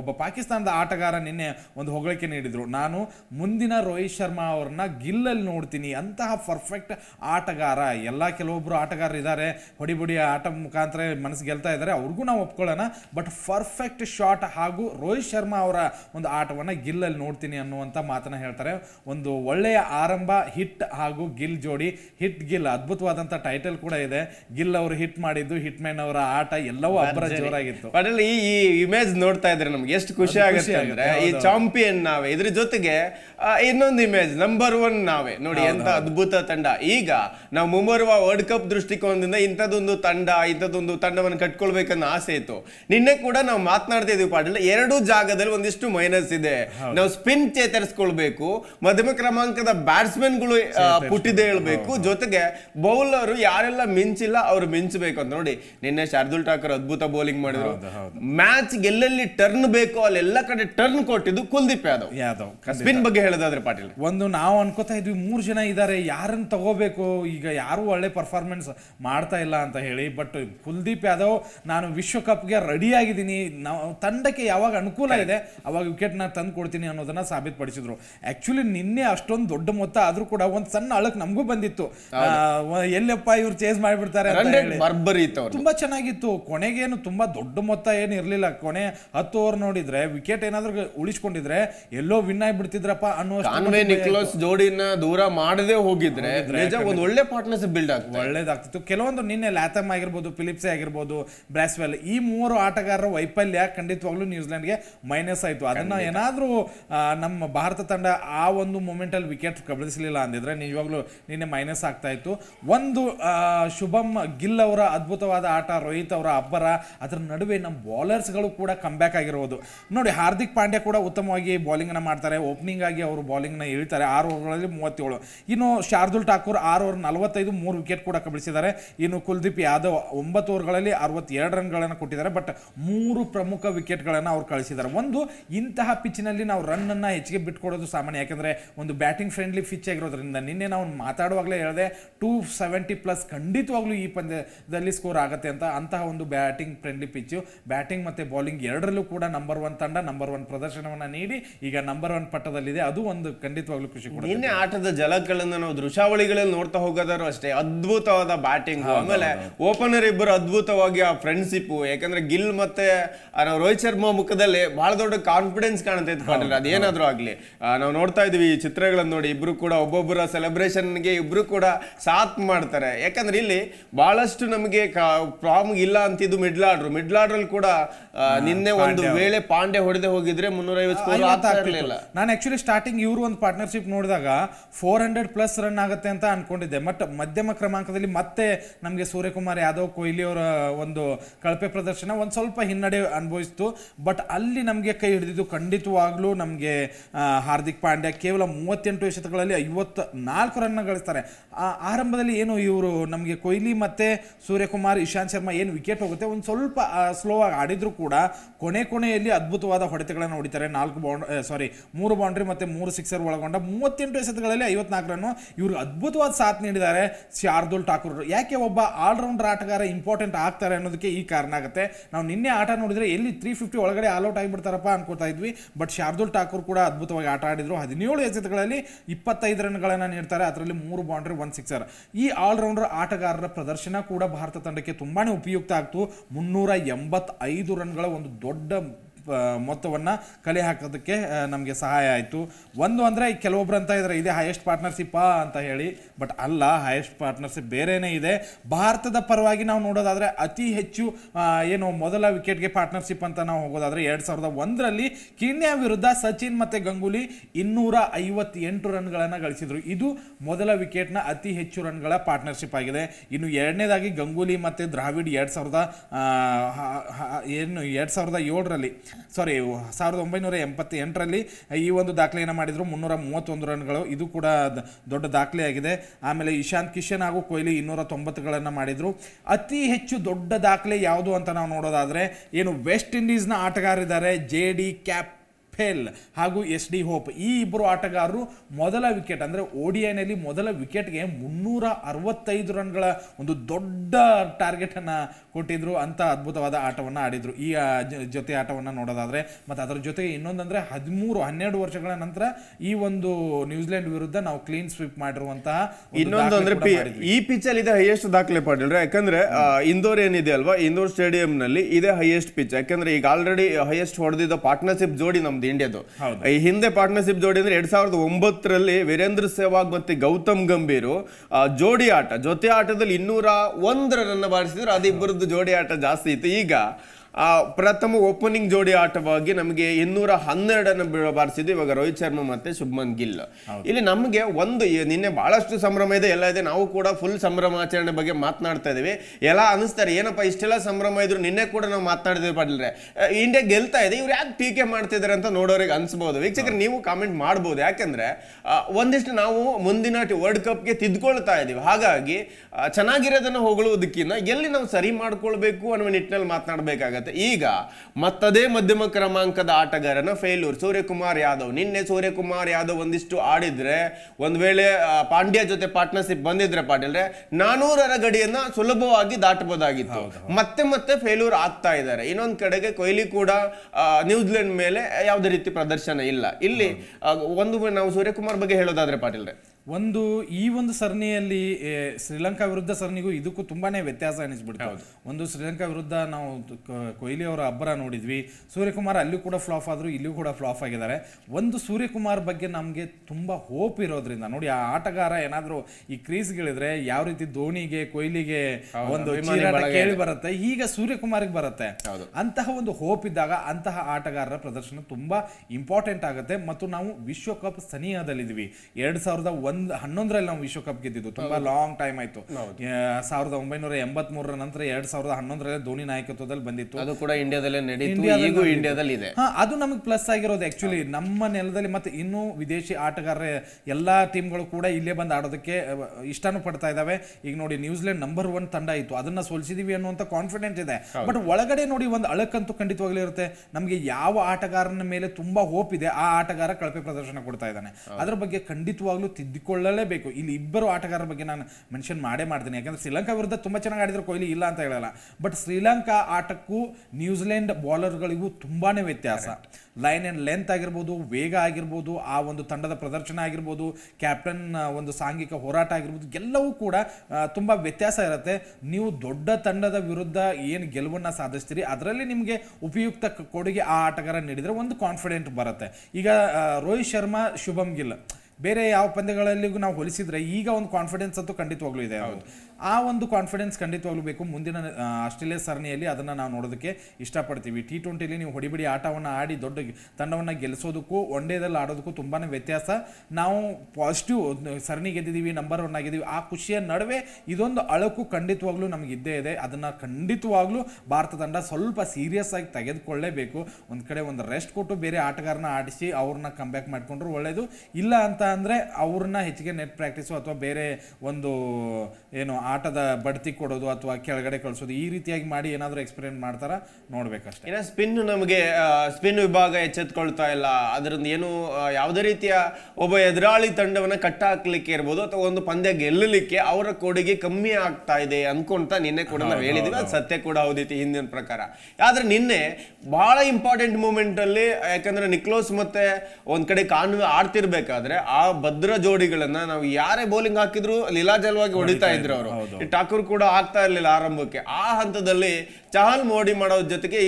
ಒಬ್ಬ ಪಾಕಿಸ್ತಾನದ ಆಟಗಾರ ನಿನ್ನೆ ಒಂದು ಹೊಗಳಿಕೆ ನೀಡಿದರು ನಾನು ಮುಂದಿನ ರೋಹಿತ್ ಶರ್ಮಾ ಅವ್ರನ್ನ ಗಿಲ್ಲಲ್ಲಿ ನೋಡ್ತೀನಿ ಅಂತಹ ಪರ್ಫೆಕ್ಟ್ ಆಟಗಾರ ಎಲ್ಲ ಕೆಲವೊಬ್ಬರು ಆಟಗಾರರು ಇದ್ದಾರೆ ಹೊಡಿಬುಡಿ ಆಟ ಮುಖಾಂತರ ಮನಸ್ಸು ಗೆಲ್ತಾ ಇದ್ದಾರೆ ಅವ್ರಿಗೂ ನಾವು ಒಪ್ಕೊಳ್ಳೋಣ ಬಟ್ ಪರ್ಫೆಕ್ಟ್ ಶಾಟ್ ಹಾಗೂ ರೋಹಿತ್ ಶರ್ಮಾ ಅವರ ಒಂದು ಆಟವನ್ನು ಗಿಲ್ಲಲ್ಲಿ ನೋಡ್ತೀನಿ ಅನ್ನುವಂಥ ಮಾತನ್ನು ಹೇಳ್ತಾರೆ ಒಂದು ಒಳ್ಳೆಯ ಆರಂಭ ಹಿಟ್ ಹಾಗೂ ಗಿಲ್ ಜೋಡಿ ಹಿಟ್ ಗಿಲ್ ಅದ್ಭುತವಾದಂಥ ಟೈಟಲ್ ಕೂಡ ಇದೆ ಗಿಲ್ ಅವರು ಹಿಟ್ ಮಾಡಿದ್ದು ಹಿಟ್ ಮ್ಯಾನ್ ಅವರ ಆಟ ಎಲ್ಲವೂ ಅಬ್ಬರ ಜೋರಾಗಿತ್ತು ಅದರಲ್ಲಿ ಈ ಇಮೇಜ್ ನೋಡ್ತಾ ಇದ್ರೆ ನಮ್ಗೆ ಎಷ್ಟು ಖುಷಿ ಆಗುತ್ತೆ ಅಂದ್ರೆ ಈ ಚಾಂಪಿಯನ್ ನಾವೇ ಇದ್ರ ಜೊತೆಗೆ ಇನ್ನೊಂದು ಇಮೇಜ್ ನಂಬರ್ ಒನ್ ನಾವೇ ನೋಡಿ ಎಂತ ಅದ್ಭುತ ತಂಡ ಈಗ ನಾವು ಮುಂಬರುವ ವರ್ಲ್ಡ್ ಕಪ್ ದೃಷ್ಟಿಕೋನದಿಂದ ಇಂಥದ್ದೊಂದು ತಂಡ ಇಂಥದ್ದೊಂದು ತಂಡವನ್ನು ಕಟ್ಕೊಳ್ಬೇಕನ್ನ ಆಸೆ ಇತ್ತು ನಿನ್ನೆ ಕೂಡ ನಾವು ಮಾತನಾಡ್ತಾ ಇದೀವಿ ಪಾಟೀಲ್ ಎರಡು ಜಾಗದಲ್ಲಿ ಒಂದಿಷ್ಟು ಮೈನಸ್ ಇದೆ ನಾವು ಸ್ಪಿನ್ ಚೇತರಿಸ್ಕೊಳ್ಬೇಕು ಮಧ್ಯಮ ಕ್ರಮಾಂಕದ ಬ್ಯಾಟ್ಸ್ಮನ್ ಗಳು ಪುಟ್ಟಿದೆ ಹೇಳ್ಬೇಕು ಜೊತೆಗೆ ಬೌಲರ್ ಯಾರೆಲ್ಲ ಮಿಂಚಿಲ್ಲ ಅವ್ರು ಮಿಂಚಬೇಕು ಅಂತ ನೋಡಿ ನಿನ್ನೆ ಶಾರ್ದುಲ್ ಠಾಕೂರ್ ಅದ್ಭುತ ಬೌಲಿಂಗ್ ಮಾಡಿದ್ರು ಮ್ಯಾಚ್ ಎಲ್ಲೆಲ್ಲಿ ಟರ್ನ್ ಬೇಕು ಅಲ್ಲೆಲ್ಲ ಕಡೆ ಟರ್ನ್ ಕೊಟ್ಟಿದ್ದು ಕುಲ್ದೀಪ್ ಯಾದವ್ ಯಾದವ್ ಸ್ಪಿನ್ ಬಗ್ಗೆ ಹೇಳೋದಾದ್ರೆ ಪಾಟೀಲ್ ಒಂದು ನಾವು ಅನ್ಕೋತಾ ಇದ್ವಿ ಮೂರು ಜನ ಇದ್ದಾರೆ ಯಾರನ್ನ ತಗೋಬೇಕು ಈಗ ಯಾರು ಒಳ್ಳೆ ಪರ್ಫಾರ್ಮೆನ್ಸ್ ಮಾಡ್ತಾ ಇಲ್ಲ ಅಂತ ಹೇಳಿ ಬಟ್ ಕುಲ್ದೀಪ್ ಯಾದವ್ ನಾನು ವಿಶ್ವಕಪ್ಗೆ ಆಗಿದ್ದೀನಿ ನಾವು ತಂಡಕ್ಕೆ ಯಾವಾಗ ಅನುಕೂಲ ಇದೆ ಅವಾಗ ವಿಕೆಟ್ನ ತಂದು ಕೊಡ್ತೀನಿ ಸಾಬೀತ್ ಪಡಿಸಿದ್ರು ಆಕ್ಚುಲಿ ನಿನ್ನೆ ಅಷ್ಟೊಂದು ದೊಡ್ಡ ಮೊತ್ತ ಆದ್ರೂ ಕೂಡ ಒಂದು ಸಣ್ಣ ಅಳಕ್ ನಮಗೂ ಬಂದಿತ್ತು ಎಲ್ಲಪ್ಪ ಇವ್ರು ಚೇಸ್ ಮಾಡಿಬಿಡ್ತಾರೆ ತುಂಬಾ ಚೆನ್ನಾಗಿತ್ತು ಕೊನೆಗೇನು ತುಂಬಾ ದೊಡ್ಡ ಮೊತ್ತ ಏನು ಇರಲಿಲ್ಲ ಕೊನೆ ಹತ್ತು ಓವರ್ ನೋಡಿದ್ರೆ ವಿಕೆಟ್ ಏನಾದರೂ ಉಳಿಸ್ಕೊಂಡಿದ್ರೆ ಎಲ್ಲೋ ವಿನ್ ಬಿಡ್ತಿದ್ರಪ್ಪ ಅನ್ನೋ ಜೋಡಿನ ದೂರ ಮಾಡದೆ ಹೋಗಿದ್ರೆ ಒಂದು ಒಳ್ಳೆ ಪಾರ್ಟ್ನರ್ಶಿಪ್ ಬಿಲ್ಡ್ ಆಗ್ತದೆ ಒಳ್ಳೇದಾಗ್ತಿತ್ತು ಕೆಲವೊಂದು ನಿನ್ನೆ ಲ್ಯಾಥಮ್ ಆಗಿರ್ಬೋದು ಫಿಲಿಪ್ಸೆ ಆಗಿರ್ಬೋದು ಬ್ರಾಸ್ವೆಲ್ ಈ ಮೂರು ಆಟಗಾರರ ವೈಫಲ್ಯ ಖಂಡಿತವಾಗ್ಲೂ ನ್ಯೂಜಿಲೆಂಡ್ಗೆ ಮೈನಸ್ ಆಯಿತು ಅದನ್ನ ಏನಾದರೂ ನಮ್ಮ ಭಾರತ ತಂಡ ಆ ಒಂದು ಮೂಮೆಂಟಲ್ಲಿ ವಿಕೆಟ್ ಕಬಳಿಸಲಿಲ್ಲ ಅಂದಿದ್ರೆ ನಿಜವಾಗ್ಲೂ ನಿನ್ನೆ ಮೈನಸ್ ಆಗ್ತಾ ಇತ್ತು ಒಂದು ಶುಭಮ್ ಗಿಲ್ ಅವರ ಅದ್ಭುತವಾದ ಆಟ ರೋಹಿತ್ ಅವರ ಅಬ್ಬರ ಅದರ ನಡುವೆ ನಮ್ಮ ಬೌಲರ್ಸ್ಗಳು ಕೂಡ ಕಂಬ್ಯಾಕ್ ಆಗಿರ್ಬೋದು ನೋಡಿ ಹಾರ್ದಿಕ್ ಪಾಂಡ್ಯ ಕೂಡ ಉತ್ತಮವಾಗಿ ಬಾಲಿಂಗನ್ನು ಮಾಡ್ತಾರೆ ಓಪನಿಂಗ್ ಆಗಿ ಅವರು ಬಾಲಿಂಗ್ನ ಇಳಿತಾರೆ ಆ ಆರು ಓವರ್ಗಳಲ್ಲಿ ಮೂವತ್ತೇಳು ಇನ್ನು ಶಾರ್ದುಲ್ ಠಾಕೂರ್ ಆರು ಓವರ್ ನಲವತ್ತೈದು ಮೂರು ವಿಕೆಟ್ ಕೂಡ ಕಬಳಿಸಿದ್ದಾರೆ ಇನ್ನು ಕುಲ್ದೀಪ್ ಯಾದವ್ ಒಂಬತ್ತು ಓವರ್ಗಳಲ್ಲಿ ಅರವತ್ತೆರಡು ರನ್ಗಳನ್ನು ಕೊಟ್ಟಿದ್ದಾರೆ ಬಟ್ ಮೂರು ಪ್ರಮುಖ ವಿಕೆಟ್ಗಳನ್ನು ಅವ್ರು ಕಳಿಸಿದ್ದಾರೆ ಒಂದು ಇಂತಹ ಪಿಚ್ನಲ್ಲಿ ನಾವು ರನ್ನನ್ನು ಹೆಚ್ಚಿಗೆ ಬಿಟ್ಕೊಡೋದು ಸಾಮಾನ್ಯ ಯಾಕೆಂದರೆ ಒಂದು ಬ್ಯಾಟಿಂಗ್ ಫ್ರೆಂಡ್ಲಿ ಪಿಚ್ ಆಗಿರೋದ್ರಿಂದ ನಿನ್ನೆ ನಾವು ಮಾತಾಡುವಾಗಲೇ ಹೇಳಿದೆ ಟೂ ಸೆವೆಂಟಿ ಪ್ಲಸ್ ಖಂಡಿತವಾಗ್ಲೂ ಈ ಪಂದ್ಯದಲ್ಲಿ ಸ್ಕೋರ್ ಆಗುತ್ತೆ ಅಂತ ಅಂತಹ ಒಂದು ಬ್ಯಾಟಿಂಗ್ ಫ್ರೆಂಡ್ಲಿ ಪಿಚ್ಚು ಬ್ಯಾಟಿಂಗ್ ಮತ್ತು ಬೌಲಿಂಗ್ ಎರಡರಲ್ಲೂ ಕೂಡ ನಂಬರ್ ಒನ್ ತಂಡ ನಂಬರ್ ಒನ್ ಪ್ರದರ್ಶನವನ್ನು ನೀಡಿ ಈಗ ನಂಬರ್ ಒನ್ ಪಟ್ಟದಲ್ಲಿದೆ ಅದು ಒಂದು ಖಂಡಿತವಾಗ್ಲೂ ಖುಷಿ ಖುಷಿ ನಿನ್ನೆ ಆಟದ ಜಲಗಳನ್ನ ನಾವು ದೃಶ್ಯಾವಳಿಗಳಲ್ಲಿ ನೋಡ್ತಾ ಹೋಗೋದಾದ್ರು ಅಷ್ಟೇ ಅದ್ಭುತವಾದ ಬ್ಯಾಟಿಂಗ್ ಆಮೇಲೆ ಓಪನರ್ ಇಬ್ಬರು ಅದ್ಭುತವಾಗಿ ಆ ಫ್ರೆಂಡ್ಶಿಪ್ ಯಾಕಂದ್ರೆ ಗಿಲ್ ಮತ್ತೆ ರೋಹಿತ್ ಶರ್ಮಾ ಮುಖದಲ್ಲಿ ಬಹಳ ದೊಡ್ಡ ಕಾನ್ಫಿಡೆನ್ಸ್ ಕಾಣುತ್ತೆ ಪಾಟೀಲ್ ಅದೇನಾದ್ರೂ ಆಗ್ಲಿ ನಾವು ನೋಡ್ತಾ ಇದೀವಿ ಈ ಚಿತ್ರಗಳನ್ನು ನೋಡಿ ಇಬ್ರು ಕೂಡ ಒಬ್ಬೊಬ್ಬರ ಸೆಲೆಬ್ರೇಷನ್ಗೆ ಇಬ್ರು ಕೂಡ ಸಾಥ್ ಮಾಡ್ತಾರೆ ಯಾಕಂದ್ರೆ ಇಲ್ಲಿ ಬಹಳಷ್ಟು ನಮಗೆ ಪ್ರಾಬ್ಲಮ್ ಇಲ್ಲ ಅಂತಿದ್ದು ಮಿಡ್ಲ್ ಆರ್ಡರ್ ಮಿಡ್ಲ್ ಆರ್ಡರ್ ಕೂಡ ನಿನ್ನೆ ಒಂದು ವೇಳೆ ಪಾಂಡೆ ಹೊಡೆದೇ ಹೋಗಿದ್ರೆ ಮುನ್ನೂರ ಐವತ್ತು ನಾನು ಸ್ಟಾರ್ಟಿಂಗ್ ಇವರು ಒಂದು ಪಾರ್ಟ್ನರ್ಶಿಪ್ ನೋಡಿದಾಗ ಫೋರ್ ಹಂಡ್ರೆಡ್ ಪ್ಲಸ್ ರನ್ ಆಗುತ್ತೆ ಅಂತ ಅನ್ಕೊಂಡಿದ್ದೆ ಬಟ್ ಮಧ್ಯಮ ಕ್ರಮಾಂಕದಲ್ಲಿ ಮತ್ತೆ ನಮಗೆ ಸೂರ್ಯಕುಮಾರ್ ಯಾದವ್ ಕೊಹ್ಲಿ ಅವರ ಒಂದು ಕಳಪೆ ಪ್ರದರ್ಶನ ಒಂದು ಸ್ವಲ್ಪ ಹಿನ್ನಡೆ ಅನುಭವಿಸಿತು ಬಟ್ ಅಲ್ಲಿ ನಮಗೆ ಕೈ ಹಿಡಿದಿದ್ದು ಖಂಡಿತವಾಗ್ಲೂ ನಮಗೆ ಹಾರ್ದಿಕ್ ಪಾಂಡ್ಯ ಕೇವಲ ಮೂವತ್ತೆಂಟು ಶತಕಗಳಲ್ಲಿ ಐವತ್ತು ನಾಲ್ಕು ರನ್ ಗಳಿಸ್ತಾರೆ ಆರಂಭದಲ್ಲಿ ಏನು ಇವರು ನಮಗೆ ಕೊಹ್ಲಿ ಮತ್ತು ಸೂರ್ಯಕುಮಾರ್ ಇಶಾಂತ್ ಶರ್ಮಾ ಏನು ವಿಕೆಟ್ ಹೋಗುತ್ತೆ ಒಂದು ಸ್ವಲ್ಪ ಸ್ಲೋ ಆಗಿ ಆಡಿದ್ರು ಕೂಡ ಕೊನೆ ಕೊನೆಯಲ್ಲಿ ಅದ್ಭುತವಾದ ಹೊಡೆತಗಳನ್ನು ಹೊಡಿತಾರೆ ನಾಲ್ಕು ಬೌಂಡ್ ಸಾರಿ ಮೂರು ಬೌಂಡ್ರಿ ಮತ್ತು ಮೂರು ಸಿಕ್ಸರ್ ಒಳಗೊಂಡ ಮೂವತ್ತು ಇಪ್ಪತ್ತೆಂಟು ಎಸೆತಗಳಲ್ಲಿ ಐವತ್ನಾಲ್ಕು ರನ್ನು ಇವರು ಅದ್ಭುತವಾದ ಸಾಥ್ ನೀಡಿದ್ದಾರೆ ಶಾರ್ದುಲ್ ಠಾಕೂರ್ ಯಾಕೆ ಒಬ್ಬ ಆಲ್ರೌಂಡರ್ ಆಟಗಾರ ಇಂಪಾರ್ಟೆಂಟ್ ಆಗ್ತಾರೆ ಅನ್ನೋದಕ್ಕೆ ಈ ಕಾರಣ ಆಗುತ್ತೆ ನಾವು ನಿನ್ನೆ ಆಟ ನೋಡಿದ್ರೆ ಎಲ್ಲಿ ತ್ರೀ ಫಿಫ್ಟಿ ಒಳಗಡೆ ಆಲ್ಔಟ್ ಆಗಿಬಿಡ್ತಾರಪ್ಪ ಅನ್ಕೋತಾ ಇದ್ವಿ ಬಟ್ ಶಾರ್ದುಲ್ ಠಾಕೂರ್ ಕೂಡ ಅದ್ಭುತವಾಗಿ ಆಟ ಆಡಿದ್ರು ಹದಿನೇಳು ಎಸೆತಗಳಲ್ಲಿ ಇಪ್ಪತ್ತೈದು ರನ್ಗಳನ್ನು ನೀಡ್ತಾರೆ ಅದರಲ್ಲಿ ಮೂರು ಬೌಂಡ್ರಿ ಒನ್ ಸಿಕ್ಸರ್ ಈ ಆಲ್ರೌಂಡರ್ ಆಟಗಾರರ ಪ್ರದರ್ಶನ ಕೂಡ ಭಾರತ ತಂಡಕ್ಕೆ ತುಂಬಾ ಉಪಯುಕ್ತ ಆಗ್ತು ಮುನ್ನೂರ ಎಂಬತ್ತೈದು ರನ್ಗಳ ಒಂದು ದೊಡ್ಡ ಮೊತ್ತವನ್ನು ಕಲೆ ಹಾಕೋದಕ್ಕೆ ನಮಗೆ ಸಹಾಯ ಆಯಿತು ಒಂದು ಅಂದರೆ ಕೆಲವೊಬ್ರು ಅಂತ ಇದ್ದಾರೆ ಇದೇ ಹೈಯೆಸ್ಟ್ ಪಾರ್ಟ್ನರ್ಶಿಪ್ ಅಂತ ಹೇಳಿ ಬಟ್ ಅಲ್ಲ ಹೈಯೆಸ್ಟ್ ಪಾರ್ಟ್ನರ್ಶಿಪ್ ಬೇರೆಯೇ ಇದೆ ಭಾರತದ ಪರವಾಗಿ ನಾವು ನೋಡೋದಾದರೆ ಅತಿ ಹೆಚ್ಚು ಏನು ಮೊದಲ ವಿಕೆಟ್ಗೆ ಪಾರ್ಟ್ನರ್ಶಿಪ್ ಅಂತ ನಾವು ಹೋಗೋದಾದರೆ ಎರಡು ಸಾವಿರದ ಒಂದರಲ್ಲಿ ಕೀನ್ಯಾ ವಿರುದ್ಧ ಸಚಿನ್ ಮತ್ತು ಗಂಗೂಲಿ ಇನ್ನೂರ ಐವತ್ತೆಂಟು ರನ್ಗಳನ್ನು ಗಳಿಸಿದರು ಇದು ಮೊದಲ ವಿಕೆಟ್ನ ಅತಿ ಹೆಚ್ಚು ರನ್ಗಳ ಪಾರ್ಟ್ನರ್ಶಿಪ್ ಆಗಿದೆ ಇನ್ನು ಎರಡನೇದಾಗಿ ಗಂಗೂಲಿ ಮತ್ತು ದ್ರಾವಿಡ್ ಎರಡು ಸಾವಿರದ ಏನು ಎರಡು ಸಾವಿರದ ಏಳರಲ್ಲಿ ಸಾರಿ ಸಾವಿರದ ಒಂಬೈನೂರ ಎಂಬತ್ತ ಎಂಟರಲ್ಲಿ ಈ ಒಂದು ದಾಖಲೆಯನ್ನು ಮಾಡಿದರು ಮುನ್ನೂರ ಮೂವತ್ತೊಂದು ರನ್ಗಳು ಇದು ಕೂಡ ದೊಡ್ಡ ದಾಖಲೆಯಾಗಿದೆ ಆಮೇಲೆ ಇಶಾಂತ್ ಕಿಶನ್ ಹಾಗೂ ಕೊಹ್ಲಿ ಇನ್ನೂರ ತೊಂಬತ್ತುಗಳನ್ನು ಮಾಡಿದರು ಅತಿ ಹೆಚ್ಚು ದೊಡ್ಡ ದಾಖಲೆ ಯಾವುದು ಅಂತ ನಾವು ನೋಡೋದಾದರೆ ಏನು ವೆಸ್ಟ್ ಇಂಡೀಸ್ನ ಆಟಗಾರರಿದ್ದಾರೆ ಜೆ ಡಿ ಕ್ಯಾಪ್ ಪೇಲ್ ಹಾಗೂ ಎಸ್ ಡಿ ಹೋಪ್ ಈ ಇಬ್ಬರು ಆಟಗಾರರು ಮೊದಲ ವಿಕೆಟ್ ಅಂದರೆ ನಲ್ಲಿ ಮೊದಲ ವಿಕೆಟ್ಗೆ ಮುನ್ನೂರ ಅರವತ್ತೈದು ರನ್ಗಳ ಒಂದು ದೊಡ್ಡ ಟಾರ್ಗೆಟನ್ನು ಕೊಟ್ಟಿದ್ರು ಅಂತ ಅದ್ಭುತವಾದ ಆಟವನ್ನು ಆಡಿದರು ಈ ಜೊತೆ ಆಟವನ್ನು ನೋಡೋದಾದರೆ ಮತ್ತು ಅದರ ಜೊತೆಗೆ ಇನ್ನೊಂದಂದರೆ ಹದಿಮೂರು ಹನ್ನೆರಡು ವರ್ಷಗಳ ನಂತರ ಈ ಒಂದು ನ್ಯೂಜಿಲೆಂಡ್ ವಿರುದ್ಧ ನಾವು ಕ್ಲೀನ್ ಸ್ವೀಪ್ ಮಾಡಿರುವಂತಹ ಇನ್ನೊಂದು ಅಂದರೆ ಈ ಪಿಚ್ಚಲ್ಲಿ ಇದೆ ಹೈಯೆಸ್ಟ್ ದಾಖಲೆ ಮಾಡಿದ್ರೆ ಯಾಕಂದ್ರೆ ಇಂದೋರ್ ಏನಿದೆ ಅಲ್ವಾ ಇಂದೋರ್ ಸ್ಟೇಡಿಯಂನಲ್ಲಿ ಇದೇ ಹೈಯೆಸ್ಟ್ ಪಿಚ್ ಯಾಕಂದ್ರೆ ಈಗ ಆಲ್ರೆಡಿ ಹೈಯೆಸ್ಟ್ ಹೊಡೆದಿದ್ದ ಪಾರ್ಟ್ನರ್ಶಿಪ್ ಜೋಡಿ ನಮ್ದು ಇಂಡಿಯಾದು ಈ ಹಿಂದೆ ಪಾರ್ಟ್ನರ್ಶಿಪ್ ಜೋಡಿ ಅಂದ್ರೆ ಎರಡ್ ಸಾವಿರದ ಒಂಬತ್ತರಲ್ಲಿ ವೀರೇಂದ್ರ ಸೆಹ್ವಾಗ್ ಮತ್ತೆ ಗೌತಮ್ ಗಂಭೀರ್ ಜೋಡಿ ಆಟ ಜೊತೆ ಆಟದಲ್ಲಿ ಇನ್ನೂರ ಒಂದರ ರನ್ನ ಬಾರಿಸಿದ್ರು ಅದಿಬ್ಬರದ್ದು ಜೋಡಿ ಆಟ ಜಾಸ್ತಿ ಇತ್ತು ಈಗ ಆ ಪ್ರಥಮ ಓಪನಿಂಗ್ ಜೋಡಿ ಆಟವಾಗಿ ನಮಗೆ ಇನ್ನೂರ ಹನ್ನೆರಡನ್ನು ಬಾರಿಸಿದ್ವಿ ಇವಾಗ ರೋಹಿತ್ ಶರ್ಮಾ ಮತ್ತೆ ಶುಭ್ಮನ್ ಗಿಲ್ ಇಲ್ಲಿ ನಮಗೆ ಒಂದು ನಿನ್ನೆ ಬಹಳಷ್ಟು ಸಂಭ್ರಮ ಇದೆ ಎಲ್ಲ ಇದೆ ನಾವು ಕೂಡ ಫುಲ್ ಆಚರಣೆ ಬಗ್ಗೆ ಮಾತನಾಡ್ತಾ ಇದೀವಿ ಎಲ್ಲ ಅನಿಸ್ತಾರೆ ಏನಪ್ಪ ಇಷ್ಟೆಲ್ಲ ಸಂಭ್ರಮ ಇದ್ರು ನಿನ್ನೆ ಕೂಡ ನಾವು ಮಾತನಾಡಿದ್ವಿ ಪಾಟೀಲ್ರೆ ಇಂಡಿಯಾ ಗೆಲ್ತಾ ಇದೆ ಇವ್ರು ಯಾಕೆ ಟೀಕೆ ಮಾಡ್ತಿದ್ದಾರೆ ಅಂತ ನೋಡೋರಿಗೆ ಅನ್ಸ್ಬೋದು ವೀಕ್ಷಕರು ನೀವು ಕಾಮೆಂಟ್ ಮಾಡ್ಬೋದು ಯಾಕೆಂದ್ರೆ ಒಂದಿಷ್ಟು ನಾವು ಮುಂದಿನ ವರ್ಲ್ಡ್ ಕಪ್ಗೆ ತಿದ್ಕೊಳ್ತಾ ಇದೀವಿ ಹಾಗಾಗಿ ಚೆನ್ನಾಗಿರೋದನ್ನ ಹೊಗಳುವುದಕ್ಕಿಂತ ಎಲ್ಲಿ ನಾವು ಸರಿ ಮಾಡ್ಕೊಳ್ಬೇಕು ಅನ್ನೋ ನಿಟ್ಟಿನಲ್ಲಿ ಮಾತನಾಡ್ಬೇಕಾಗ ಆಗುತ್ತೆ ಈಗ ಮತ್ತದೇ ಮಧ್ಯಮ ಕ್ರಮಾಂಕದ ಆಟಗಾರನ ಫೇಲ್ಯೂರ್ ಸೂರ್ಯಕುಮಾರ್ ಯಾದವ್ ನಿನ್ನೆ ಸೂರ್ಯಕುಮಾರ್ ಯಾದವ್ ಒಂದಿಷ್ಟು ಆಡಿದ್ರೆ ಒಂದ್ ವೇಳೆ ಪಾಂಡ್ಯ ಜೊತೆ ಪಾರ್ಟ್ನರ್ಶಿಪ್ ಬಂದಿದ್ರೆ ಪಾಟೀಲ್ರೆ ನಾನೂರರ ಗಡಿಯನ್ನ ಸುಲಭವಾಗಿ ದಾಟಬಹುದಾಗಿತ್ತು ಮತ್ತೆ ಮತ್ತೆ ಫೇಲ್ಯೂರ್ ಆಗ್ತಾ ಇದ್ದಾರೆ ಇನ್ನೊಂದು ಕಡೆಗೆ ಕೊಹ್ಲಿ ಕೂಡ ನ್ಯೂಜಿಲೆಂಡ್ ಮೇಲೆ ಯಾವುದೇ ರೀತಿ ಪ್ರದರ್ಶನ ಇಲ್ಲ ಇಲ್ಲಿ ಒಂದು ನಾವು ಸೂರ್ಯಕುಮಾರ್ ಬಗ್ಗೆ ಹೇಳೋದಾದ್ರೆ ಪಾಟೀಲ್ರೆ ಒಂದು ಈ ಒಂದು ಸರಣಿಯಲ್ಲಿ ಶ್ರೀಲಂಕಾ ವಿರುದ್ಧ ಸರಣಿಗೂ ಇದಕ್ಕೂ ತುಂಬಾನೇ ವ್ಯತ್ಯಾಸ ಎನಿಸ್ಬಿಡ್ತು ಒಂದು ಶ್ರೀಲಂಕಾ ವಿರುದ್ಧ ನಾವು ಕೊಹ್ಲಿ ಅವರ ಅಬ್ಬರ ನೋಡಿದ್ವಿ ಸೂರ್ಯಕುಮಾರ್ ಅಲ್ಲಿ ಕೂಡ ಫ್ಲಾಪ್ ಆದ್ರು ಇಲ್ಲೂ ಕೂಡ ಫ್ಲಾಪ್ ಆಗಿದ್ದಾರೆ ಒಂದು ಸೂರ್ಯಕುಮಾರ್ ಬಗ್ಗೆ ನಮಗೆ ತುಂಬಾ ಹೋಪ್ ಇರೋದ್ರಿಂದ ನೋಡಿ ಆ ಆಟಗಾರ ಏನಾದರೂ ಈ ಕ್ರೀಸ್ಗಳಿದ್ರೆ ಯಾವ ರೀತಿ ಧೋನಿಗೆ ಕೊಹ್ಲಿಗೆ ಒಂದು ಕೇಳಿ ಬರುತ್ತೆ ಈಗ ಸೂರ್ಯಕುಮಾರ್ಗೆ ಬರುತ್ತೆ ಅಂತಹ ಒಂದು ಹೋಪ್ ಇದ್ದಾಗ ಅಂತಹ ಆಟಗಾರರ ಪ್ರದರ್ಶನ ತುಂಬಾ ಇಂಪಾರ್ಟೆಂಟ್ ಆಗುತ್ತೆ ಮತ್ತು ನಾವು ವಿಶ್ವಕಪ್ ಸನಿಹದಲ್ಲಿದ್ದೀವಿ ಎರಡ್ ಸಾವಿರದ ಒಂದು ಹನ್ನೊಂದು ಹನ್ನೊಂದರಲ್ಲಿ ನಾವು ವಿಶ್ವಕಪ್ ಗೆದ್ದಿದ್ದು ತುಂಬಾ ಲಾಂಗ್ ಟೈಮ್ ಆಯ್ತು ಸಾವಿರದ ಒಂಬೈನೂರ ಎಂಬತ್ ಮೂರರ ನಂತರ ಎರಡ್ ಸಾವಿರದ ಹನ್ನೊಂದರಲ್ಲಿ ಧೋನಿ ನಾಯಕತ್ವದಲ್ಲಿ ಬಂದಿತ್ತು ಅದು ಕೂಡ ಇಂಡಿಯಾದಲ್ಲೇ ನಡೆಯಿತು ಇಂಡಿಯಾದಲ್ಲಿ ಇದೆ ಅದು ನಮಗೆ ಪ್ಲಸ್ ಆಗಿರೋದು ಆಕ್ಚುಲಿ ನಮ್ಮ ನೆಲದಲ್ಲಿ ಮತ್ತೆ ಇನ್ನೂ ವಿದೇಶಿ ಆಟಗಾರರ ಎಲ್ಲಾ ಟೀಮ್ಗಳು ಕೂಡ ಇಲ್ಲೇ ಬಂದು ಆಡೋದಕ್ಕೆ ಇಷ್ಟಾನು ಪಡ್ತಾ ಇದಾವೆ ಈಗ ನೋಡಿ ನ್ಯೂಜಿಲೆಂಡ್ ನಂಬರ್ ಒನ್ ತಂಡ ಇತ್ತು ಅದನ್ನ ಸೋಲಿಸಿದೀವಿ ಅನ್ನುವಂತ ಕಾನ್ಫಿಡೆನ್ಸ್ ಇದೆ ಬಟ್ ಒಳಗಡೆ ನೋಡಿ ಒಂದು ಅಳಕಂತೂ ಖಂಡಿತವಾಗ್ಲೂ ಇರುತ್ತೆ ನಮಗೆ ಯಾವ ಆಟಗಾರನ ಮೇಲೆ ತುಂಬಾ ಹೋಪ್ ಇದೆ ಆ ಆಟಗಾರ ಕಳಪೆ ಪ್ರದರ್ಶನ ಕೊಡ್ತಾ ಇದ್ದಾನೆ ಅದ್ರ ಬಗ್ಗೆ ಖಂಡಿತವಾಗ್ಲೂ ತಿದ್ದು ತಿದ್ದಿಕೊಳ್ಳಲೇಬೇಕು ಇಲ್ಲಿ ಇಬ್ಬರು ಆಟಗಾರರ ಬಗ್ಗೆ ನಾನು ಮೆನ್ಷನ್ ಮಾಡೇ ಮಾಡ್ತೀನಿ ಯಾಕಂದರೆ ಶ್ರೀಲಂಕಾ ವಿರುದ್ಧ ತುಂಬ ಚೆನ್ನಾಗಿ ಆಡಿದ್ರು ಕೊಹ್ಲಿ ಇಲ್ಲ ಅಂತ ಹೇಳಲ್ಲ ಬಟ್ ಶ್ರೀಲಂಕಾ ಆಟಕ್ಕೂ ನ್ಯೂಜಿಲೆಂಡ್ ಬೌಲರ್ಗಳಿಗೂ ತುಂಬಾ ವ್ಯತ್ಯಾಸ ಲೈನ್ ಆ್ಯಂಡ್ ಲೆಂತ್ ಆಗಿರ್ಬೋದು ವೇಗ ಆಗಿರ್ಬೋದು ಆ ಒಂದು ತಂಡದ ಪ್ರದರ್ಶನ ಆಗಿರ್ಬೋದು ಕ್ಯಾಪ್ಟನ್ ಒಂದು ಸಾಂಘಿಕ ಹೋರಾಟ ಆಗಿರ್ಬೋದು ಎಲ್ಲವೂ ಕೂಡ ತುಂಬ ವ್ಯತ್ಯಾಸ ಇರುತ್ತೆ ನೀವು ದೊಡ್ಡ ತಂಡದ ವಿರುದ್ಧ ಏನು ಗೆಲುವನ್ನು ಸಾಧಿಸ್ತೀರಿ ಅದರಲ್ಲಿ ನಿಮಗೆ ಉಪಯುಕ್ತ ಕೊಡುಗೆ ಆ ಆಟಗಾರ ನೀಡಿದರೆ ಒಂದು ಕಾನ್ಫಿಡೆಂಟ್ ಬರುತ್ತೆ ಈಗ ರೋಹಿತ್ ಶರ್ಮಾ ಶುಭಮ್ ಗಿಲ್ ಬೇರೆ ಯಾವ ಪಂದ್ಯಗಳಲ್ಲಿಗೂ ನಾವು ಹೋಲಿಸಿದ್ರೆ ಈಗ ಒಂದು ಕಾನ್ಫಿಡೆನ್ಸ್ ಅಂತೂ ಖಂಡಿತವಾಗ್ಲೂ ಇದೆ ಆ ಒಂದು ಕಾನ್ಫಿಡೆನ್ಸ್ ಖಂಡಿತವಾಗ್ಲೂ ಬೇಕು ಮುಂದಿನ ಆಸ್ಟ್ರೇಲಿಯಾ ಸರಣಿಯಲ್ಲಿ ಅದನ್ನು ನಾವು ನೋಡೋದಕ್ಕೆ ಇಷ್ಟಪಡ್ತೀವಿ ಟಿ ಟ್ವೆಂಟಿಲಿ ನೀವು ಹೊಡಿಬಿಡಿ ಆಟವನ್ನು ಆಡಿ ದೊಡ್ಡ ತಂಡವನ್ನು ಗೆಲ್ಲಿಸೋದಕ್ಕೂ ಡೇದಲ್ಲಿ ಆಡೋದಕ್ಕೂ ತುಂಬಾ ವ್ಯತ್ಯಾಸ ನಾವು ಪಾಸಿಟಿವ್ ಸರಣಿ ಗೆದ್ದಿದ್ದೀವಿ ನಂಬರ್ ಒನ್ ಆಗಿದ್ದೀವಿ ಆ ಖುಷಿಯ ನಡುವೆ ಇದೊಂದು ಅಳಕು ಖಂಡಿತವಾಗ್ಲೂ ನಮಗೆ ಇದ್ದೇ ಇದೆ ಅದನ್ನು ಖಂಡಿತವಾಗ್ಲೂ ಭಾರತ ತಂಡ ಸ್ವಲ್ಪ ಸೀರಿಯಸ್ ಆಗಿ ತೆಗೆದುಕೊಳ್ಳೇಬೇಕು ಒಂದು ಕಡೆ ಒಂದು ರೆಸ್ಟ್ ಕೊಟ್ಟು ಬೇರೆ ಆಟಗಾರನ ಆಡಿಸಿ ಅವ್ರನ್ನ ಕಮ್ ಬ್ಯಾಕ್ ಮಾಡಿಕೊಂಡ್ರು ಒಳ್ಳೆಯದು ಇಲ್ಲ ಅಂತ ಅಂದರೆ ಅವ್ರನ್ನ ಹೆಚ್ಚಿಗೆ ನೆಟ್ ಪ್ರಾಕ್ಟೀಸು ಅಥವಾ ಬೇರೆ ಒಂದು ಏನು ಆಟದ ಬಡ್ತಿ ಕೊಡೋದು ಅಥವಾ ಕೆಳಗಡೆ ಕಳಿಸೋದು ಈ ರೀತಿಯಾಗಿ ಮಾಡಿ ಏನಾದರೂ ಎಕ್ಸ್ಪೆರಿಮೆಂಟ್ ಮಾಡ್ತಾರ ನೋಡ್ಬೇಕಷ್ಟೇ ಏನೋ ಸ್ಪಿನ್ ನಮಗೆ ಸ್ಪಿನ್ ವಿಭಾಗ ಎಚ್ಚೆತ್ಕೊಳ್ತಾ ಇಲ್ಲ ಅದರಿಂದ ಏನು ಯಾವುದೇ ರೀತಿಯ ಒಬ್ಬ ಎದುರಾಳಿ ತಂಡವನ್ನು ಕಟ್ಟಾಕ್ಲಿಕ್ಕೆ ಇರ್ಬೋದು ಅಥವಾ ಒಂದು ಪಂದ್ಯ ಗೆಲ್ಲಲಿಕ್ಕೆ ಅವರ ಕೊಡುಗೆ ಕಮ್ಮಿ ಆಗ್ತಾ ಇದೆ ಅನ್ಕೊಂತ ನಿನ್ನೆ ಕೂಡ ನಾವು ಹೇಳಿದ್ವಿ ಅದು ಸತ್ಯ ಕೂಡ ಹೌದೈತಿ ಹಿಂದಿನ ಪ್ರಕಾರ ಆದ್ರೆ ನಿನ್ನೆ ಬಹಳ ಇಂಪಾರ್ಟೆಂಟ್ ಮೂಮೆಂಟ್ ಅಲ್ಲಿ ಯಾಕಂದ್ರೆ ನಿಕ್ಲೋಸ್ ಮತ್ತೆ ಒಂದ್ ಕಡೆ ಕಾನ್ವೆ ಆಡ್ತಿರ್ಬೇಕಾದ್ರೆ ಆ ಭದ್ರ ಜೋಡಿಗಳನ್ನ ನಾವು ಯಾರೇ ಬೌಲಿಂಗ್ ಹಾಕಿದ್ರು ಲೀಲಾಜಲವಾಗಿ ಹೊಡಿತಾ ಇದ್ರು ಅವರು ಠಾಕೂರ್ ಕೂಡ ಆಗ್ತಾ ಇರಲಿಲ್ಲ ಆರಂಭಕ್ಕೆ ಆ ಹಂತದಲ್ಲಿ ಚಹಲ್ ಮೋಡಿ ಮಾಡೋದ್ ಜೊತೆಗೆ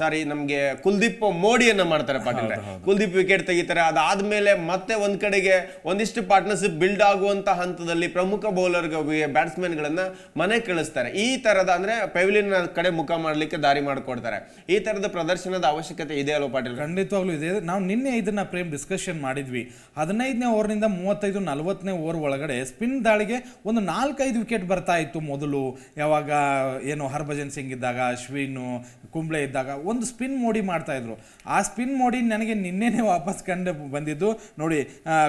ಸಾರಿ ನಮ್ಗೆ ಕುಲ್ದೀಪ್ ಮೋಡಿಯನ್ನ ಮಾಡ್ತಾರೆ ಪಾಟೀಲ್ ಕುಲ್ದೀಪ್ ವಿಕೆಟ್ ತೆಗಿತಾರೆ ಅದಾದ್ಮೇಲೆ ಮತ್ತೆ ಒಂದ್ ಕಡೆಗೆ ಒಂದಿಷ್ಟು ಪಾರ್ಟ್ನರ್ಶಿಪ್ ಬಿಲ್ಡ್ ಆಗುವಂತ ಹಂತದಲ್ಲಿ ಪ್ರಮುಖ ಬೌಲರ್ ಬ್ಯಾಟ್ಸ್ಮನ್ ಗಳನ್ನ ಮನೆ ಕಳಿಸ್ತಾರೆ ಈ ತರದ ಅಂದ್ರೆ ಪೆವಿಲಿನ್ ಕಡೆ ಮುಖ ಮಾಡ್ಲಿಕ್ಕೆ ದಾರಿ ಮಾಡಿಕೊಡ್ತಾರೆ ಈ ತರದ ಪ್ರದರ್ಶನದ ಅವಶ್ಯಕತೆ ಇದೆ ಅಲ್ವಾ ಪಾಟೀಲ್ ಖಂಡಿತವಾಗ್ಲೂ ಇದೆ ನಾವು ನಿನ್ನೆ ಇದನ್ನ ಪ್ರೇಮ್ ಡಿಸ್ಕಷನ್ ಮಾಡಿದ್ವಿ ಹದಿನೈದನೇ ನಿಂದ ಮೂವತ್ತೈದು ನಲವತ್ತನೇ ಓವರ್ ಒಳಗಡೆ ಸ್ಪಿನ್ ದಾಳಿಗೆ ಒಂದು ನಾಲ್ಕೈದು ವಿಕೆಟ್ ಬರ್ತಾ ಇತ್ತು ಮೊದಲು ಯಾವಾಗ ಏನು ಹರ್ಭಜನ್ ಸಿಂಗ್ ಇದ್ದಾಗ ಅಶ್ವಿನ್ ಕುಂಬ್ಳೆ ಇದ್ದಾಗ ಒಂದು ಸ್ಪಿನ್ ಮೋಡಿ ಇದ್ರು ಆ ಸ್ಪಿನ್ ಮೋಡಿ ನನಗೆ ನಿನ್ನೆನೇ ವಾಪಸ್ ಕಂಡು ಬಂದಿದ್ದು ನೋಡಿ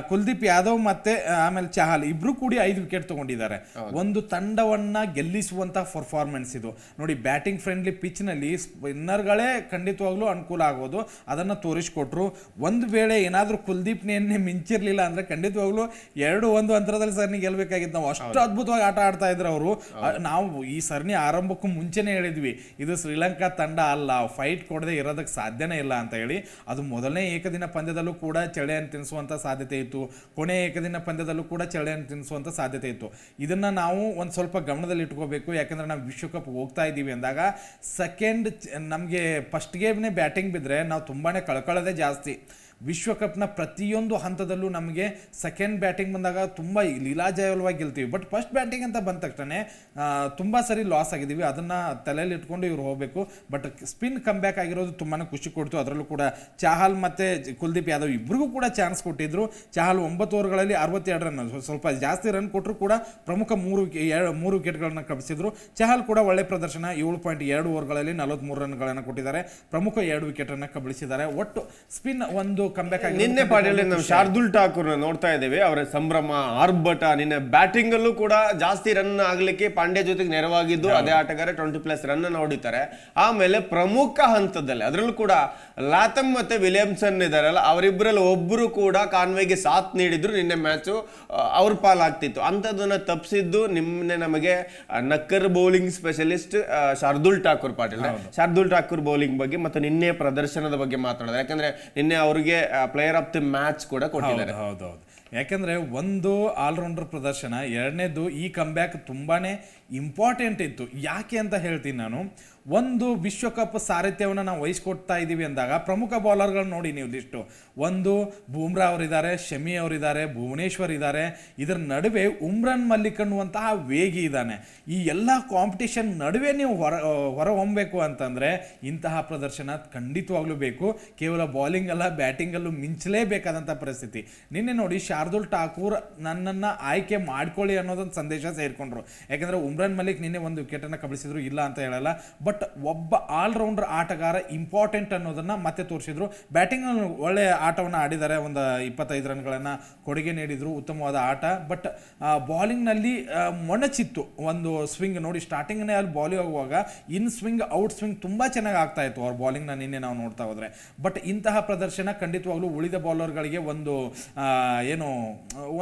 ಕುಲ್ದೀಪ್ ಯಾದವ್ ಮತ್ತೆ ಆಮೇಲೆ ಚಹಲ್ ಇಬ್ರು ಕೂಡಿ ಐದು ವಿಕೆಟ್ ತಗೊಂಡಿದ್ದಾರೆ ಒಂದು ತಂಡವನ್ನ ಗೆಲ್ಲಿಸುವಂತ ಪರ್ಫಾರ್ಮೆನ್ಸ್ ಇದು ನೋಡಿ ಬ್ಯಾಟಿಂಗ್ ಫ್ರೆಂಡ್ಲಿ ಪಿಚ್ ಪಿಚ್ನಲ್ಲಿ ಸ್ಪಿನ್ನರ್ಗಳೇ ಖಂಡಿತವಾಗ್ಲೂ ಅನುಕೂಲ ಆಗೋದು ಅದನ್ನ ತೋರಿಸ್ಕೊಟ್ರು ಒಂದು ವೇಳೆ ಏನಾದರೂ ಕುಲ್ದೀಪ್ ನೆನ್ನೆ ಮಿಂಚಿರಲಿಲ್ಲ ಅಂದ್ರೆ ಖಂಡಿತವಾಗ್ಲೂ ಎರಡು ಒಂದು ಅಂತರದಲ್ಲಿ ಸರ್ ಗೆಲ್ಲಬೇಕಾಗಿತ್ತು ನಾವು ಅಷ್ಟು ಅದ್ಭುತವಾಗಿ ಆಟ ಆಡ್ತಾ ಮಾತಾಡ್ತಾ ಇದ್ರು ಅವರು ನಾವು ಈ ಸರಣಿ ಆರಂಭಕ್ಕೂ ಮುಂಚೆನೇ ಹೇಳಿದ್ವಿ ಇದು ಶ್ರೀಲಂಕಾ ತಂಡ ಅಲ್ಲ ಫೈಟ್ ಕೊಡದೆ ಇರೋದಕ್ಕೆ ಸಾಧ್ಯನೇ ಇಲ್ಲ ಅಂತ ಹೇಳಿ ಅದು ಮೊದಲನೇ ಏಕದಿನ ಪಂದ್ಯದಲ್ಲೂ ಕೂಡ ಚಳಿಯನ್ನು ತಿನ್ನಿಸುವಂಥ ಸಾಧ್ಯತೆ ಇತ್ತು ಕೊನೆ ಏಕದಿನ ಪಂದ್ಯದಲ್ಲೂ ಕೂಡ ಚಳಿಯನ್ನು ತಿನ್ನಿಸುವಂಥ ಸಾಧ್ಯತೆ ಇತ್ತು ಇದನ್ನು ನಾವು ಒಂದು ಸ್ವಲ್ಪ ಗಮನದಲ್ಲಿ ಇಟ್ಕೋಬೇಕು ಯಾಕಂದರೆ ನಾವು ವಿಶ್ವಕಪ್ ಹೋಗ್ತಾ ಇದ್ದೀವಿ ಅಂದಾಗ ಸೆಕೆಂಡ್ ನಮಗೆ ಫಸ್ಟ್ ಗೇಮ್ನೇ ಬ್ಯಾಟಿಂಗ್ ಬಿದ್ರೆ ನಾವು ತುಂಬಾ ಕಳ್ಕೊಳ್ಳೋದೇ ಜಾಸ್ತಿ ವಿಶ್ವಕಪ್ನ ಪ್ರತಿಯೊಂದು ಹಂತದಲ್ಲೂ ನಮಗೆ ಸೆಕೆಂಡ್ ಬ್ಯಾಟಿಂಗ್ ಬಂದಾಗ ತುಂಬ ಲೀಲಾಜಯವಾಗಿ ಗೆಲ್ತೀವಿ ಬಟ್ ಫಸ್ಟ್ ಬ್ಯಾಟಿಂಗ್ ಅಂತ ಬಂದ ತಕ್ಷಣ ತುಂಬ ಸರಿ ಲಾಸ್ ಆಗಿದ್ದೀವಿ ಅದನ್ನು ತಲೆಯಲ್ಲಿ ಇಟ್ಕೊಂಡು ಇವ್ರು ಹೋಗಬೇಕು ಬಟ್ ಸ್ಪಿನ್ ಕಮ್ ಬ್ಯಾಕ್ ಆಗಿರೋದು ತುಂಬಾ ಖುಷಿ ಕೊಡ್ತು ಅದರಲ್ಲೂ ಕೂಡ ಚಾಹಲ್ ಮತ್ತು ಕುಲ್ದೀಪ್ ಯಾದವ್ ಇಬ್ಬರಿಗೂ ಕೂಡ ಚಾನ್ಸ್ ಕೊಟ್ಟಿದ್ದರು ಚಹಲ್ ಒಂಬತ್ತು ಓವರ್ಗಳಲ್ಲಿ ಅರವತ್ತೆರಡು ರನ್ ಸ್ವಲ್ಪ ಜಾಸ್ತಿ ರನ್ ಕೊಟ್ಟರು ಕೂಡ ಪ್ರಮುಖ ಮೂರು ಮೂರು ವಿಕೆಟ್ಗಳನ್ನು ಕಬ್ಬಿಸಿದ್ರು ಚಹಲ್ ಕೂಡ ಒಳ್ಳೆ ಪ್ರದರ್ಶನ ಏಳು ಪಾಯಿಂಟ್ ಎರಡು ಓವರ್ಗಳಲ್ಲಿ ನಲವತ್ತ್ಮೂರು ರನ್ಗಳನ್ನು ಕೊಟ್ಟಿದ್ದಾರೆ ಪ್ರಮುಖ ಎರಡು ವಿಕೆಟನ್ನು ಕಬಳಿಸಿದ್ದಾರೆ ಒಟ್ಟು ಸ್ಪಿನ್ ಒಂದು ನಿನ್ನೆ ಪಾಟೀಲ್ ನಾವು ಶಾರ್ದುಲ್ ಠಾಕೂರ್ ನೋಡ್ತಾ ಇದ್ದೇವೆ ಅವರ ಸಂಭ್ರಮ ಆರ್ಭಟ ನಿನ್ನೆ ಬ್ಯಾಟಿಂಗ್ ಅಲ್ಲೂ ಕೂಡ ಜಾಸ್ತಿ ರನ್ ಆಗ್ಲಿಕ್ಕೆ ಪಾಂಡ್ಯ ಜೊತೆಗೆ ನೆರವಾಗಿದ್ದು ಅದೇ ಆಟಗಾರ ಟ್ವೆಂಟಿ ಪ್ಲಸ್ ರನ್ ಅನ್ನ ಹೊಡಿತಾರೆ ಆಮೇಲೆ ಪ್ರಮುಖ ಹಂತದಲ್ಲಿ ಅದರಲ್ಲೂ ಕೂಡ ಲಾತಮ್ ಮತ್ತೆ ವಿಲಿಯಮ್ಸನ್ ಇದಾರಲ್ಲ ಅವರಿಬ್ಬರಲ್ಲಿ ಒಬ್ಬರು ಕೂಡ ಕಾನ್ವೆಗೆ ಸಾಥ್ ನೀಡಿದ್ರು ನಿನ್ನೆ ಮ್ಯಾಚು ಅವ್ರ ಪಾಲಾಗ್ತಿತ್ತು ಅಂಥದ್ದನ್ನ ತಪ್ಪಿಸಿದ್ದು ನಿನ್ನೆ ನಮಗೆ ನಕ್ಕರ್ bowling specialist Shardul Thakur Patil Shardul Thakur bowling ಬಗ್ಗೆ ಮತ್ತು ನಿನ್ನೆ ಪ್ರದರ್ಶನದ ಬಗ್ಗೆ ಮಾತಾಡೋದು ಯಾಕಂದ್ರೆ ನಿನ್ನೆ ಅವರಿಗೆ ಪ್ಲೇಯರ್ ಆಫ್ ದಿ ಮ್ಯಾಚ್ ಕೂಡ ಕೊಟ್ಟಿದ್ದಾರೆ ಹೌದೌದು ಯಾಕಂದ್ರೆ ಒಂದು ಆಲ್ರೌಂಡರ್ ಪ್ರದರ್ಶನ ಎರಡನೇದು ಈ ಕಂಬ್ಯಾಕ್ ತುಂಬಾನೇ ಇಂಪಾರ್ಟೆಂಟ್ ಇತ್ತು ಯಾಕೆ ಅಂತ ಹೇಳ್ತೀನಿ ನಾನು ಒಂದು ವಿಶ್ವಕಪ್ ಸಾರಥ್ಯವನ್ನು ನಾವು ವಹಿಸ್ಕೊಡ್ತಾ ಇದ್ದೀವಿ ಅಂದಾಗ ಪ್ರಮುಖ ಬೌಲರ್ಗಳು ನೋಡಿ ನೀವು ಲಿಸ್ಟು ಒಂದು ಬೂಮ್ರಾ ಅವರಿದ್ದಾರೆ ಶಮಿ ಅವರಿದ್ದಾರೆ ಭುವನೇಶ್ವರ್ ಇದ್ದಾರೆ ಇದರ ನಡುವೆ ಉಮ್ರಾನ್ ಮಲ್ಲಿಕ್ ಅನ್ನುವಂತಹ ವೇಗಿ ಇದ್ದಾನೆ ಈ ಎಲ್ಲ ಕಾಂಪಿಟೇಷನ್ ನಡುವೆ ನೀವು ಹೊರ ಹೊರಹೊಮ್ಮಬೇಕು ಅಂತಂದರೆ ಇಂತಹ ಪ್ರದರ್ಶನ ಖಂಡಿತವಾಗಲೂ ಬೇಕು ಕೇವಲ ಬೌಲಿಂಗ್ ಅಲ್ಲ ಬ್ಯಾಟಿಂಗಲ್ಲೂ ಮಿಂಚಲೇಬೇಕಾದಂಥ ಪರಿಸ್ಥಿತಿ ನಿನ್ನೆ ನೋಡಿ ಶಾರ್ದುಲ್ ಠಾಕೂರ್ ನನ್ನನ್ನು ಆಯ್ಕೆ ಮಾಡ್ಕೊಳ್ಳಿ ಅನ್ನೋದೊಂದು ಸಂದೇಶ ಸೇರಿಕೊಂಡ್ರು ಯಾಕಂದರೆ ಉಮ್ರಾನ್ ಮಲ್ಲಿಕ್ ನಿನ್ನೆ ಒಂದು ವಿಕೆಟನ್ನು ಕಬಳಿಸಿದ್ರು ಇಲ್ಲ ಅಂತ ಹೇಳಲ್ಲ ಬಟ್ ಬಟ್ ಒಬ್ಬ ಆಲ್ರೌಂಡರ್ ಆಟಗಾರ ಇಂಪಾರ್ಟೆಂಟ್ ಅನ್ನೋದನ್ನು ಮತ್ತೆ ತೋರಿಸಿದ್ರು ಬ್ಯಾಟಿಂಗ್ ಒಳ್ಳೆಯ ಆಟವನ್ನು ಆಡಿದ್ದಾರೆ ಒಂದು ಇಪ್ಪತ್ತೈದು ರನ್ಗಳನ್ನು ಕೊಡುಗೆ ನೀಡಿದರು ಉತ್ತಮವಾದ ಆಟ ಬಟ್ ಬಾಲಿಂಗ್ನಲ್ಲಿ ಮೊಣಚಿತ್ತು ಒಂದು ಸ್ವಿಂಗ್ ನೋಡಿ ಸ್ಟಾರ್ಟಿಂಗ್ನೇ ಅಲ್ಲಿ ಬಾಲಿಂಗ್ ಆಗುವಾಗ ಇನ್ ಸ್ವಿಂಗ್ ಔಟ್ ಸ್ವಿಂಗ್ ತುಂಬ ಚೆನ್ನಾಗಿ ಆಗ್ತಾ ಇತ್ತು ಅವ್ರ ಬಾಲಿಂಗ್ನ ನಿನ್ನೆ ನಾವು ನೋಡ್ತಾ ಹೋದರೆ ಬಟ್ ಇಂತಹ ಪ್ರದರ್ಶನ ಖಂಡಿತವಾಗ್ಲೂ ಉಳಿದ ಬೌಲರ್ಗಳಿಗೆ ಒಂದು ಏನು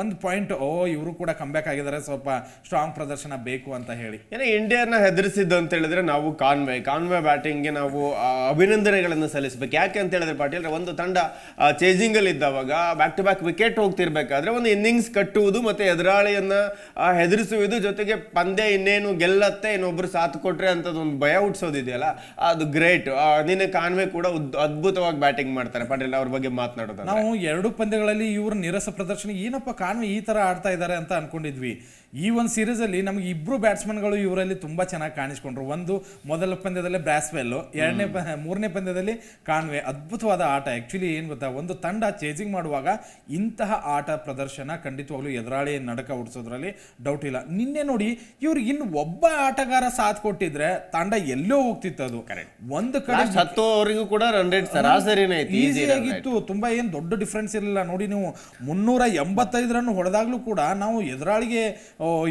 ಒಂದು ಪಾಯಿಂಟ್ ಓ ಇವರು ಕೂಡ ಕಂಬ್ಯಾಕ್ ಆಗಿದ್ದಾರೆ ಸ್ವಲ್ಪ ಸ್ಟ್ರಾಂಗ್ ಪ್ರದರ್ಶನ ಬೇಕು ಅಂತ ಹೇಳಿ ಏನೋ ಇಂಡಿಯಾನ ಹೆದರಿಸಿದ್ದು ಅಂತ ಹೇಳಿದ್ರೆ ನಾವು ಕಾನ್ ಕಾನ್ವೆ ಕಾನ್ವೆ ಬ್ಯಾಟಿಂಗ್ಗೆ ನಾವು ಅಭಿನಂದನೆಗಳನ್ನು ಸಲ್ಲಿಸಬೇಕು ಯಾಕೆ ಅಂತ ಹೇಳಿದ್ರೆ ಪಾಟೀಲ್ ಒಂದು ತಂಡ ಚೇಂಜಿಂಗಲ್ಲಿ ಇದ್ದಾವಾಗ ಬ್ಯಾಕ್ ಟು ಬ್ಯಾಕ್ ವಿಕೆಟ್ ಹೋಗ್ತಿರ್ಬೇಕಾದ್ರೆ ಒಂದು ಇನ್ನಿಂಗ್ಸ್ ಕಟ್ಟುವುದು ಮತ್ತು ಎದುರಾಳಿಯನ್ನು ಹೆದರಿಸುವುದು ಜೊತೆಗೆ ಪಂದ್ಯ ಇನ್ನೇನು ಗೆಲ್ಲತ್ತೆ ಇನ್ನೊಬ್ಬರು ಸಾಥ್ ಕೊಟ್ಟರೆ ಒಂದು ಭಯ ಹುಟ್ಟಿಸೋದಿದೆಯಲ್ಲ ಅದು ಗ್ರೇಟ್ ನಿನ್ನೆ ಕಾನ್ವೆ ಕೂಡ ಅದ್ಭುತವಾಗಿ ಬ್ಯಾಟಿಂಗ್ ಮಾಡ್ತಾರೆ ಪಾಟೀಲ್ ಅವ್ರ ಬಗ್ಗೆ ಮಾತನಾಡೋದು ನಾವು ಎರಡು ಪಂದ್ಯಗಳಲ್ಲಿ ಇವರು ನಿರಸ ಪ್ರದರ್ಶನ ಏನಪ್ಪ ಕಾನ್ವೆ ಈ ಥರ ಆಡ್ತಾ ಇದ್ದಾರೆ ಅಂತ ಅನ್ಕೊಂಡಿದ್ವಿ ಈ ಒಂದು ಸೀರೀಸಲ್ಲಿ ನಮಗೆ ಇಬ್ಬರು ಬ್ಯಾಟ್ಸ್ಮನ್ಗಳು ಇವರಲ್ಲಿ ತುಂಬ ಚೆನ್ನಾಗಿ ಕಾಣಿಸ್ಕೊಂಡ್ರು ಒಂದು ಮೊದಲ ಪಂದ್ಯದಲ್ಲಿ ಬ್ರಾಸ್ವೆಲ್ಲು ಎರಡನೇ ಮೂರನೇ ಪಂದ್ಯದಲ್ಲಿ ಕಾಣ್ವೆ ಅದ್ಭುತವಾದ ಆಟ ಆ್ಯಕ್ಚುಲಿ ಏನು ಗೊತ್ತಾ ಒಂದು ತಂಡ ಚೇಜಿಂಗ್ ಮಾಡುವಾಗ ಇಂತಹ ಆಟ ಪ್ರದರ್ಶನ ಖಂಡಿತವಾಗ್ಲೂ ಎದುರಾಳಿ ನಡಕ ಹುಡ್ಸೋದ್ರಲ್ಲಿ ಡೌಟ್ ಇಲ್ಲ ನಿನ್ನೆ ನೋಡಿ ಇವ್ರಿಗೆ ಇನ್ನು ಒಬ್ಬ ಆಟಗಾರ ಸಾಥ್ ಕೊಟ್ಟಿದ್ರೆ ತಂಡ ಎಲ್ಲೋ ಹೋಗ್ತಿತ್ತು ಅದು ಒಂದು ಕಡೆ ಹತ್ತುವರೆಗೂ ಕೂಡ ಈಸಿಯಾಗಿತ್ತು ತುಂಬಾ ಏನು ದೊಡ್ಡ ಡಿಫ್ರೆನ್ಸ್ ಇರಲಿಲ್ಲ ನೋಡಿ ನೀವು ಮುನ್ನೂರ ಎಂಬತ್ತೈದು ರನ್ ಹೊಡೆದಾಗ್ಲೂ ಕೂಡ ನಾವು ಎದುರಾಳಿಗೆ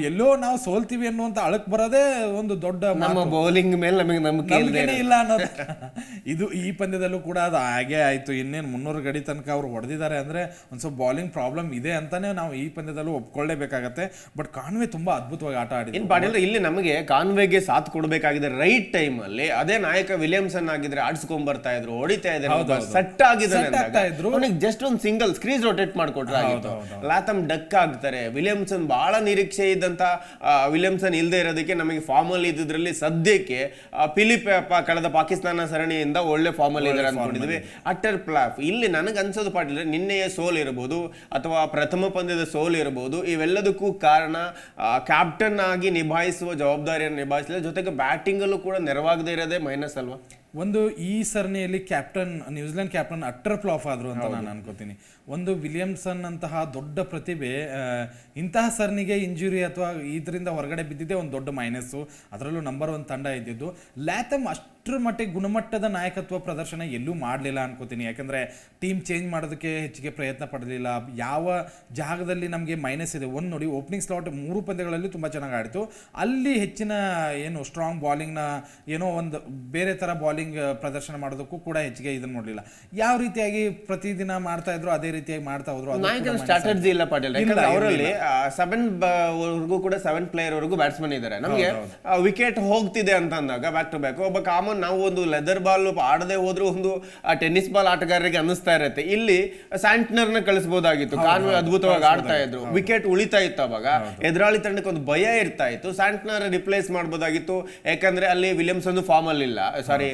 ಎಲ್ಲೋ ನಾವು ಸೋಲ್ತೀವಿ ಅನ್ನುವಂತ ಅಳಕ್ ಬರೋದೇ ಒಂದು ದೊಡ್ಡ ನಮ್ಮ ಬೌಲಿಂಗ್ ಮೇಲೆ ನಮಗೆ ನಂಬಿಕೆ ಇಲ್ಲ ಅನ್ನೋದು ಇದು ಈ ಪಂದ್ಯದಲ್ಲೂ ಕೂಡ ಅದು ಹಾಗೆ ಆಯ್ತು ಇನ್ನೇನು ಮುನ್ನೂರು ಗಡಿ ತನಕ ಅವ್ರು ಹೊಡೆದಿದ್ದಾರೆ ಅಂದ್ರೆ ಒಂದ್ ಸ್ವಲ್ಪ ಬೌಲಿಂಗ್ ಪ್ರಾಬ್ಲಮ್ ಇದೆ ಅಂತಾನೆ ನಾವು ಈ ಪಂದ್ಯದಲ್ಲೂ ಒಪ್ಕೊಳ್ಳೇಬೇಕಾಗತ್ತೆ ಬಟ್ ಕಾನ್ವೆ ತುಂಬಾ ಅದ್ಭುತವಾಗಿ ಆಟ ಆಡಿದ್ರು ಇಲ್ಲಿ ನಮಗೆ ಕಾನ್ವೆಗೆ ಸಾಥ್ ಕೊಡಬೇಕಾಗಿದೆ ರೈಟ್ ಟೈಮ್ ಅಲ್ಲಿ ಅದೇ ನಾಯಕ ವಿಲಿಯಮ್ಸನ್ ಆಗಿದ್ರೆ ಆಡಿಸ್ಕೊಂಡ್ ಬರ್ತಾ ಇದ್ರು ಹೊಡಿತಾ ಇದ್ರು ಸೆಟ್ ಆಗಿದ್ದಾರೆ ಜಸ್ಟ್ ಒಂದು ಸಿಂಗಲ್ ಸ್ಕ್ರೀನ್ ರೊಟೇಟ್ ಮಾಡ್ಕೊಟ್ರೆ ಲಾತಮ್ ಡಕ್ ಆಗ್ತಾರೆ ವಿಲಿಯಮ್ಸನ್ ಬಹಳ ನಿರೀಕ್ಷೆ ಅಧ್ಯಕ್ಷ ಇದ್ದಂಥ ವಿಲಿಯಮ್ಸನ್ ಇಲ್ಲದೆ ಇರೋದಕ್ಕೆ ನಮಗೆ ಫಾರ್ಮಲ್ಲಿ ಇದ್ದಿದ್ರಲ್ಲಿ ಸದ್ಯಕ್ಕೆ ಫಿಲಿಪ್ ಕಳೆದ ಪಾಕಿಸ್ತಾನ ಸರಣಿಯಿಂದ ಒಳ್ಳೆ ಫಾರ್ಮಲ್ಲಿ ಇದ್ದಾರೆ ಅಂದ್ಕೊಂಡಿದ್ವಿ ಅಟರ್ ಪ್ಲಾಫ್ ಇಲ್ಲಿ ನನಗೆ ಅನ್ಸೋದು ಪಾಟಿಲ್ ನಿನ್ನೆಯ ಸೋಲ್ ಇರಬಹುದು ಅಥವಾ ಪ್ರಥಮ ಪಂದ್ಯದ ಸೋಲ್ ಇರಬಹುದು ಇವೆಲ್ಲದಕ್ಕೂ ಕಾರಣ ಕ್ಯಾಪ್ಟನ್ ಆಗಿ ನಿಭಾಯಿಸುವ ಜವಾಬ್ದಾರಿಯನ್ನು ನಿಭಾಯಿಸಲಿಲ್ಲ ಜೊತೆಗೆ ಬ್ಯಾಟಿಂಗಲ್ಲೂ ಕೂಡ ನೆರವಾಗದೇ ಇರೋದೇ ಮೈನಸ್ ಅಲ್ವಾ ಒಂದು ಈ ಸರಣಿಯಲ್ಲಿ captain New Zealand captain utter flop ಆದರು ಅಂತ ನಾನು ಅನ್ಕೋತೀನಿ ಒಂದು ವಿಲಿಯಮ್ಸನ್ ಅಂತಹ ದೊಡ್ಡ ಪ್ರತಿಭೆ ಇಂತಹ ಸರಣಿಗೆ ಇಂಜುರಿ ಅಥವಾ ಇದರಿಂದ ಹೊರಗಡೆ ಬಿದ್ದಿದ್ದೇ ಒಂದು ದೊಡ್ಡ ಮೈನಸ್ಸು ಅದರಲ್ಲೂ ನಂಬರ್ ಒನ್ ತಂಡ ಇದ್ದಿದ್ದು ಲ್ಯಾಥಮ್ ಅಷ್ಟು ಅಷ್ಟರ ಮಟ್ಟಿಗೆ ಗುಣಮಟ್ಟದ ನಾಯಕತ್ವ ಪ್ರದರ್ಶನ ಎಲ್ಲೂ ಮಾಡಲಿಲ್ಲ ಅನ್ಕೋತೀನಿ ಯಾಕಂದರೆ ಟೀಮ್ ಚೇಂಜ್ ಮಾಡೋದಕ್ಕೆ ಹೆಚ್ಚಿಗೆ ಪ್ರಯತ್ನ ಪಡಲಿಲ್ಲ ಯಾವ ಜಾಗದಲ್ಲಿ ನಮಗೆ ಮೈನಸ್ ಇದೆ ಒಂದು ನೋಡಿ ಓಪನಿಂಗ್ ಸ್ಲಾಟ್ ಮೂರು ಪಂದ್ಯಗಳಲ್ಲಿ ತುಂಬ ಚೆನ್ನಾಗಿ ಆಡಿತು ಅಲ್ಲಿ ಹೆಚ್ಚಿನ ಏನು ಸ್ಟ್ರಾಂಗ್ ಬಾಲಿಂಗ್ನ ಏನೋ ಒಂದು ಬೇರೆ ಥರ ಬಾಲಿಂಗ್ ಪ್ರದರ್ಶನ ಮಾಡೋದಕ್ಕೂ ಕೂಡ ಹೆಚ್ಚಿಗೆ ಇದನ್ನು ಮಾಡಲಿಲ್ಲ ಯಾವ ರೀತಿಯಾಗಿ ಪ್ರತಿದಿನ ಮಾಡ್ತಾ ಇದ್ರು ಅದೇ ರೀತಿಯಾಗಿ ಮಾಡ್ತಾ ಹೋದ್ರು ಸ್ಟ್ರಾಟಜಿ ಇಲ್ಲ ಪಾಟೀಲ್ ಅವರಲ್ಲಿ ಸೆವೆನ್ ವರ್ಗೂ ಕೂಡ ಸೆವೆನ್ ಪ್ಲೇಯರ್ ವರ್ಗೂ ಬ್ಯಾಟ್ಸ್ಮನ್ ಇದ್ದಾರೆ ನಮಗೆ ವಿಕೆಟ್ ಹೋಗ್ತಿದೆ ಅಂತ ಅಂದಾಗ ಬ್ಯಾಕ್ ಟು ಬ್ಯಾಕ್ ಒಬ್ಬ ಕಾಮನ್ ನಾವು ಒಂದು ಲೆದರ್ ಬಾಲ್ ಆಡದೆ ಹೋದ್ರೂ ಒಂದು ಟೆನ್ನಿಸ್ ಬಾಲ್ ಆಟಗಾರರಿಗೆ ಅನ್ನಿಸ್ತಾ ಇರತ್ತೆ ಇಲ್ಲಿ ಸ್ಯಾಂಟ್ನರ್ನ ಕಳಿಸಬಹುದಾಗಿತ್ತು ಕಾನ್ವೆ ಅದ್ಭುತವಾಗಿ ಆಡ್ತಾ ಇದ್ರು ವಿಕೆಟ್ ಉಳಿತಾ ಇತ್ತು ಅವಾಗ ಎದುರಾಳಿ ತಂಡಕ್ಕೆ ಒಂದು ಭಯ ಇರ್ತಾ ಇತ್ತು ಸ್ಯಾಂಟ್ನರ್ ರಿಪ್ಲೇಸ್ ಮಾಡಬಹುದಾಗಿತ್ತು ಯಾಕಂದ್ರೆ ಅಲ್ಲಿ ವಿಲಿಯಮ್ಸ್ ಫಾರ್ಮ್ ಅಲ್ಲಿ ಇಲ್ಲ ಸಾರಿ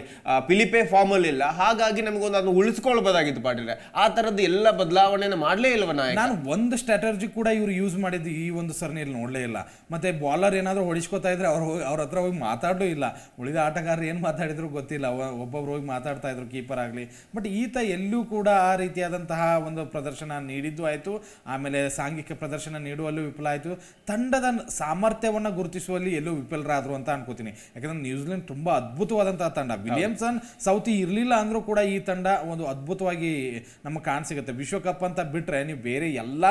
ಫಿಲಿಪೆ ಫಾರ್ಮ್ ಅಲ್ಲಿ ಇಲ್ಲ ಹಾಗಾಗಿ ನಮಗೊಂದು ಅದನ್ನು ಉಳಿಸ್ಕೊಳ್ಬಹುದಾಗಿತ್ತು ಪಾಟೀಲ್ ಆ ತರದ್ದು ಎಲ್ಲ ಬದಲಾವಣೆಯನ್ನು ಮಾಡಲೇ ಇಲ್ವ ನಾನು ಒಂದು ಸ್ಟ್ರಾಟಜಿ ಕೂಡ ಇವ್ರು ಯೂಸ್ ಮಾಡಿದ್ದು ಈ ಒಂದು ಸರಣಿಯಲ್ಲಿ ನೋಡಲೇ ಇಲ್ಲ ಮತ್ತೆ ಬಾಲರ್ ಏನಾದರೂ ಹೊಡಿಸ್ಕೊತಾ ಇದ್ರೆ ಅವ್ರು ಅವ್ರ ಹತ್ರ ಹೋಗಿ ಮಾತಾಡೋ ಇಲ್ಲ ಉಳಿದ ಆಟಗಾರರು ಏನು ಮಾತಾಡಿದ್ರು ಹೇಳಿದ್ರು ಗೊತ್ತಿಲ್ಲ ಒಬ್ಬೊಬ್ರು ಹೋಗಿ ಮಾತಾಡ್ತಾ ಇದ್ರು ಕೀಪರ್ ಆಗಲಿ ಬಟ್ ಈತ ಎಲ್ಲೂ ಕೂಡ ಆ ರೀತಿಯಾದಂತಹ ಒಂದು ಪ್ರದರ್ಶನ ನೀಡಿದ್ದು ಆಯಿತು ಆಮೇಲೆ ಸಾಂಘಿಕ ಪ್ರದರ್ಶನ ನೀಡುವಲ್ಲೂ ವಿಫಲ ಆಯಿತು ತಂಡದ ಸಾಮರ್ಥ್ಯವನ್ನು ಗುರುತಿಸುವಲ್ಲಿ ಎಲ್ಲೂ ವಿಫಲರಾದರು ಅಂತ ಅನ್ಕೋತೀನಿ ಯಾಕಂದ್ರೆ ನ್ಯೂಜಿಲೆಂಡ್ ತುಂಬ ಅದ್ಭುತವಾದಂತಹ ತಂಡ ವಿಲಿಯಮ್ಸನ್ ಸೌತಿ ಇರಲಿಲ್ಲ ಅಂದರೂ ಕೂಡ ಈ ತಂಡ ಒಂದು ಅದ್ಭುತವಾಗಿ ನಮಗೆ ಕಾಣಿಸಿಗುತ್ತೆ ವಿಶ್ವಕಪ್ ಅಂತ ಬಿಟ್ಟರೆ ನೀವು ಬೇರೆ ಎಲ್ಲ